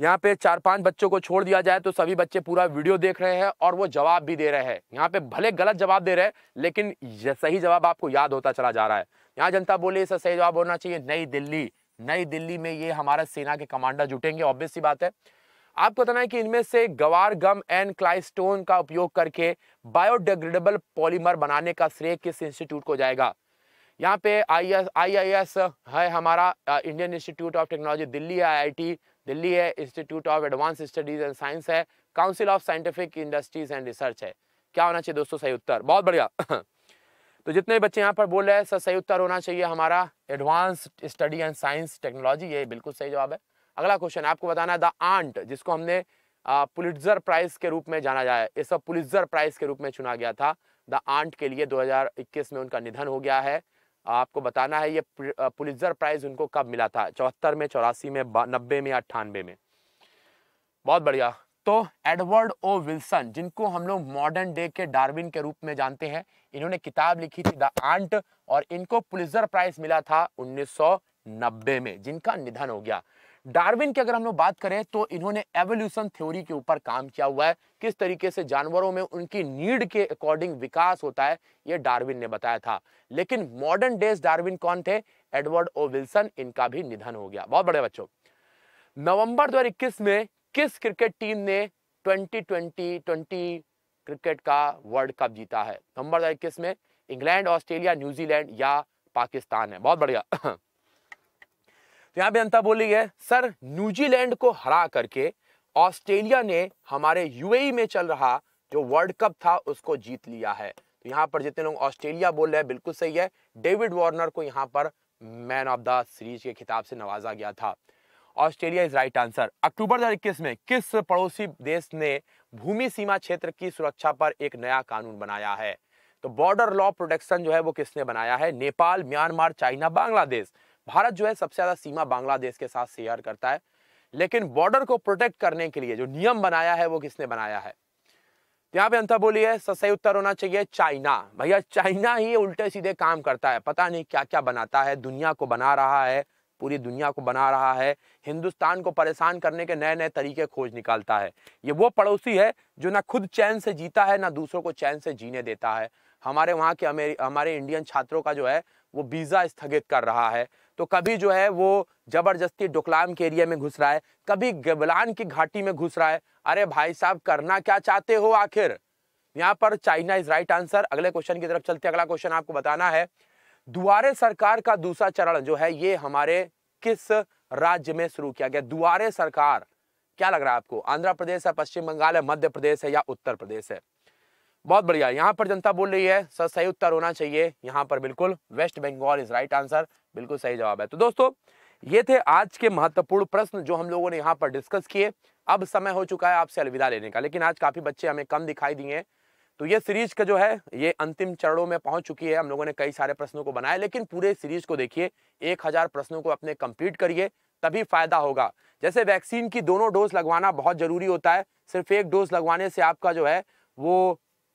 यहाँ पे चार पांच बच्चों को छोड़ दिया जाए तो सभी बच्चे पूरा वीडियो देख रहे हैं और वो जवाब भी दे रहे हैं यहाँ पे भले गलत जवाब दे रहे हैं लेकिन सही जवाब आपको याद होता चला जा रहा है यहाँ जनता बोले इसका सही जवाब होना चाहिए नई दिल्ली नई दिल्ली में ये हमारा सेना के कमांडर जुटेंगे ऑब्वियस सी बात है आपको बताना है कि इनमें से गवार गम एंड क्लाइस्टोन का उपयोग करके बायोडिग्रेडेबल पॉलीमर बनाने का श्रेय किस इंस्टीट्यूट को जाएगा यहाँ पे आई एस है हमारा Indian institute of technology Delhi है आई दिल्ली है institute of advance studies and science है council of scientific industries and research है क्या होना चाहिए दोस्तों सही उत्तर बहुत बढ़िया तो जितने बच्चे यहाँ पर बोल रहे हैं सर सही उत्तर होना चाहिए हमारा advance study and science technology ये बिल्कुल सही जवाब है अगला क्वेश्चन आपको बताना है द आंट जिसको हमने पुलिटर प्राइज के रूप में जाना जाए इस सब पुलिटजर प्राइज के रूप में चुना गया था द आंट के लिए 2021 में उनका निधन हो गया है आपको बताना है ये पुलिटर प्राइज उनको कब मिला था चौहत्तर में चौरासी में नब्बे में अट्ठानबे में बहुत बढ़िया तो एडवर्ड ओ विल्सन जिनको हम लोग मॉडर्न डे के डार्विन के रूप में जानते हैं इन्होंने किताब लिखी थी द आंट और इनको पुलिसर प्राइज मिला था 1990 में जिनका निधन हो गया डार्विन की अगर हम लोग बात करें तो इन्होंने एवोल्यूशन थ्योरी के ऊपर काम किया हुआ है किस तरीके से जानवरों में उनकी नीड के अकॉर्डिंग विकास होता है ये डार्विन ने बताया था लेकिन मॉडर्न डेज डार्विन कौन थे एडवर्ड ओ विल्सन इनका भी निधन हो गया बहुत बड़े बच्चों नवंबर दो में किस क्रिकेट टीम ने ट्वेंटी ट्वेंटी क्रिकेट का वर्ल्ड कप जीता है नवंबर दो में इंग्लैंड ऑस्ट्रेलिया न्यूजीलैंड या पाकिस्तान है बहुत बढ़िया यहाँ पे अंता बोली है सर न्यूजीलैंड को हरा करके ऑस्ट्रेलिया ने हमारे यूएई में चल रहा जो वर्ल्ड कप था उसको जीत लिया है तो यहाँ पर जितने लोग ऑस्ट्रेलिया बोल रहे हैं बिल्कुल सही है डेविड वार्नर को यहाँ पर मैन ऑफ द सीरीज के खिताब से नवाजा गया था ऑस्ट्रेलिया इज राइट आंसर अक्टूबर दो में किस पड़ोसी देश ने भूमि सीमा क्षेत्र की सुरक्षा पर एक नया कानून बनाया है तो बॉर्डर लॉ प्रोटेक्शन जो है वो किसने बनाया है नेपाल म्यांमार चाइना बांग्लादेश भारत जो है सबसे ज़्यादा सीमा बांग्लादेश के साथ शेयर करता है लेकिन बॉर्डर को प्रोटेक्ट करने के लिए जो नियम बनाया है वो किसने बनाया है यहाँ पे अंतर बोलिए सही उत्तर होना चाहिए चाइना भैया चाइना ही उल्टे सीधे काम करता है पता नहीं क्या क्या बनाता है दुनिया को बना रहा है पूरी दुनिया को बना रहा है हिंदुस्तान को परेशान करने के नए नए तरीके खोज निकालता है ये वो पड़ोसी है जो ना खुद चैन से जीता है ना दूसरों को चैन से जीने देता है हमारे वहाँ के हमारे इंडियन छात्रों का जो है वो वीज़ा स्थगित कर रहा है तो कभी जो है वो ज़बरदस्ती डोकलाम के एरिया में घुस रहा है कभी गबलान की घाटी में घुस रहा है अरे भाई साहब करना क्या चाहते हो आखिर यहाँ पर चाइना इज राइट आंसर अगले क्वेश्चन की तरफ चलते अगला क्वेश्चन आपको बताना है दुआरे सरकार का दूसरा चरण जो है ये हमारे किस राज्य में शुरू किया गया दुआरे सरकार क्या लग रहा है आपको आंध्र प्रदेश है पश्चिम बंगाल है मध्य प्रदेश है या उत्तर प्रदेश है बहुत बढ़िया यहाँ पर जनता बोल रही है सर सही उत्तर होना चाहिए यहाँ पर बिल्कुल West Bengal is right answer बिल्कुल सही जवाब है तो दोस्तों ये थे आज के महत्वपूर्ण प्रश्न जो हम लोगों ने यहाँ पर डिस्कस किए अब समय हो चुका है आपसे अलविदा लेने का लेकिन आज काफ़ी बच्चे हमें कम दिखाई दिए तो ये सीरीज का जो है ये अंतिम चरणों में पहुंच चुकी है हम लोगों ने कई सारे प्रश्नों को बनाया लेकिन पूरे सीरीज को देखिए एक हजार प्रश्नों को अपने कंप्लीट करिए तभी फायदा होगा जैसे वैक्सीन की दोनों डोज लगवाना बहुत जरूरी होता है सिर्फ एक डोज लगवाने से आपका जो है वो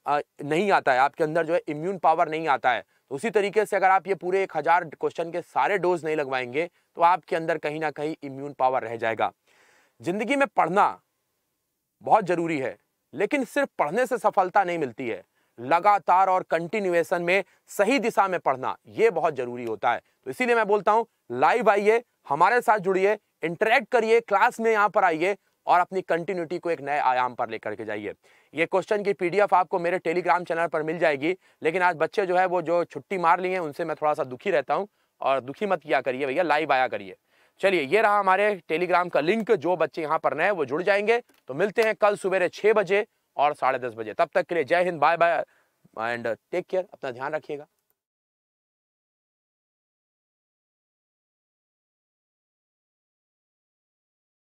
नहीं आता है आपके अंदर जो है इम्यून पावर नहीं आता है तो उसी तरीके से अगर आप ये पूरे एक हज़ार क्वेश्चन के सारे डोज नहीं लगवाएंगे तो आपके अंदर कहीं ना कहीं इम्यून पावर रह जाएगा ज़िंदगी में पढ़ना बहुत ज़रूरी है लेकिन सिर्फ पढ़ने से सफलता नहीं मिलती है लगातार और कंटिन्यूएशन में सही दिशा में पढ़ना ये बहुत ज़रूरी होता है तो इसीलिए मैं बोलता हूँ लाइव आइए हमारे साथ जुड़िए इंटरेक्ट करिए क्लास में यहाँ पर आइए और अपनी कंटिन्यूटी को एक नए आयाम पर लेकर के जाइए ये क्वेश्चन की पीडीएफ आपको मेरे टेलीग्राम चैनल पर मिल जाएगी लेकिन आज बच्चे जो है वो जो छुट्टी मार लिए हैं उनसे मैं थोड़ा सा दुखी रहता हूँ और दुखी मत किया करिए भैया लाइव आया करिए चलिए ये रहा हमारे टेलीग्राम का लिंक जो बच्चे यहाँ पर नए वो जुड़ जाएंगे तो मिलते हैं कल सवेरे छः बजे और साढ़े दस बजे तब तक के लिए Jai Hind bye bye and take care अपना ध्यान रखिएगा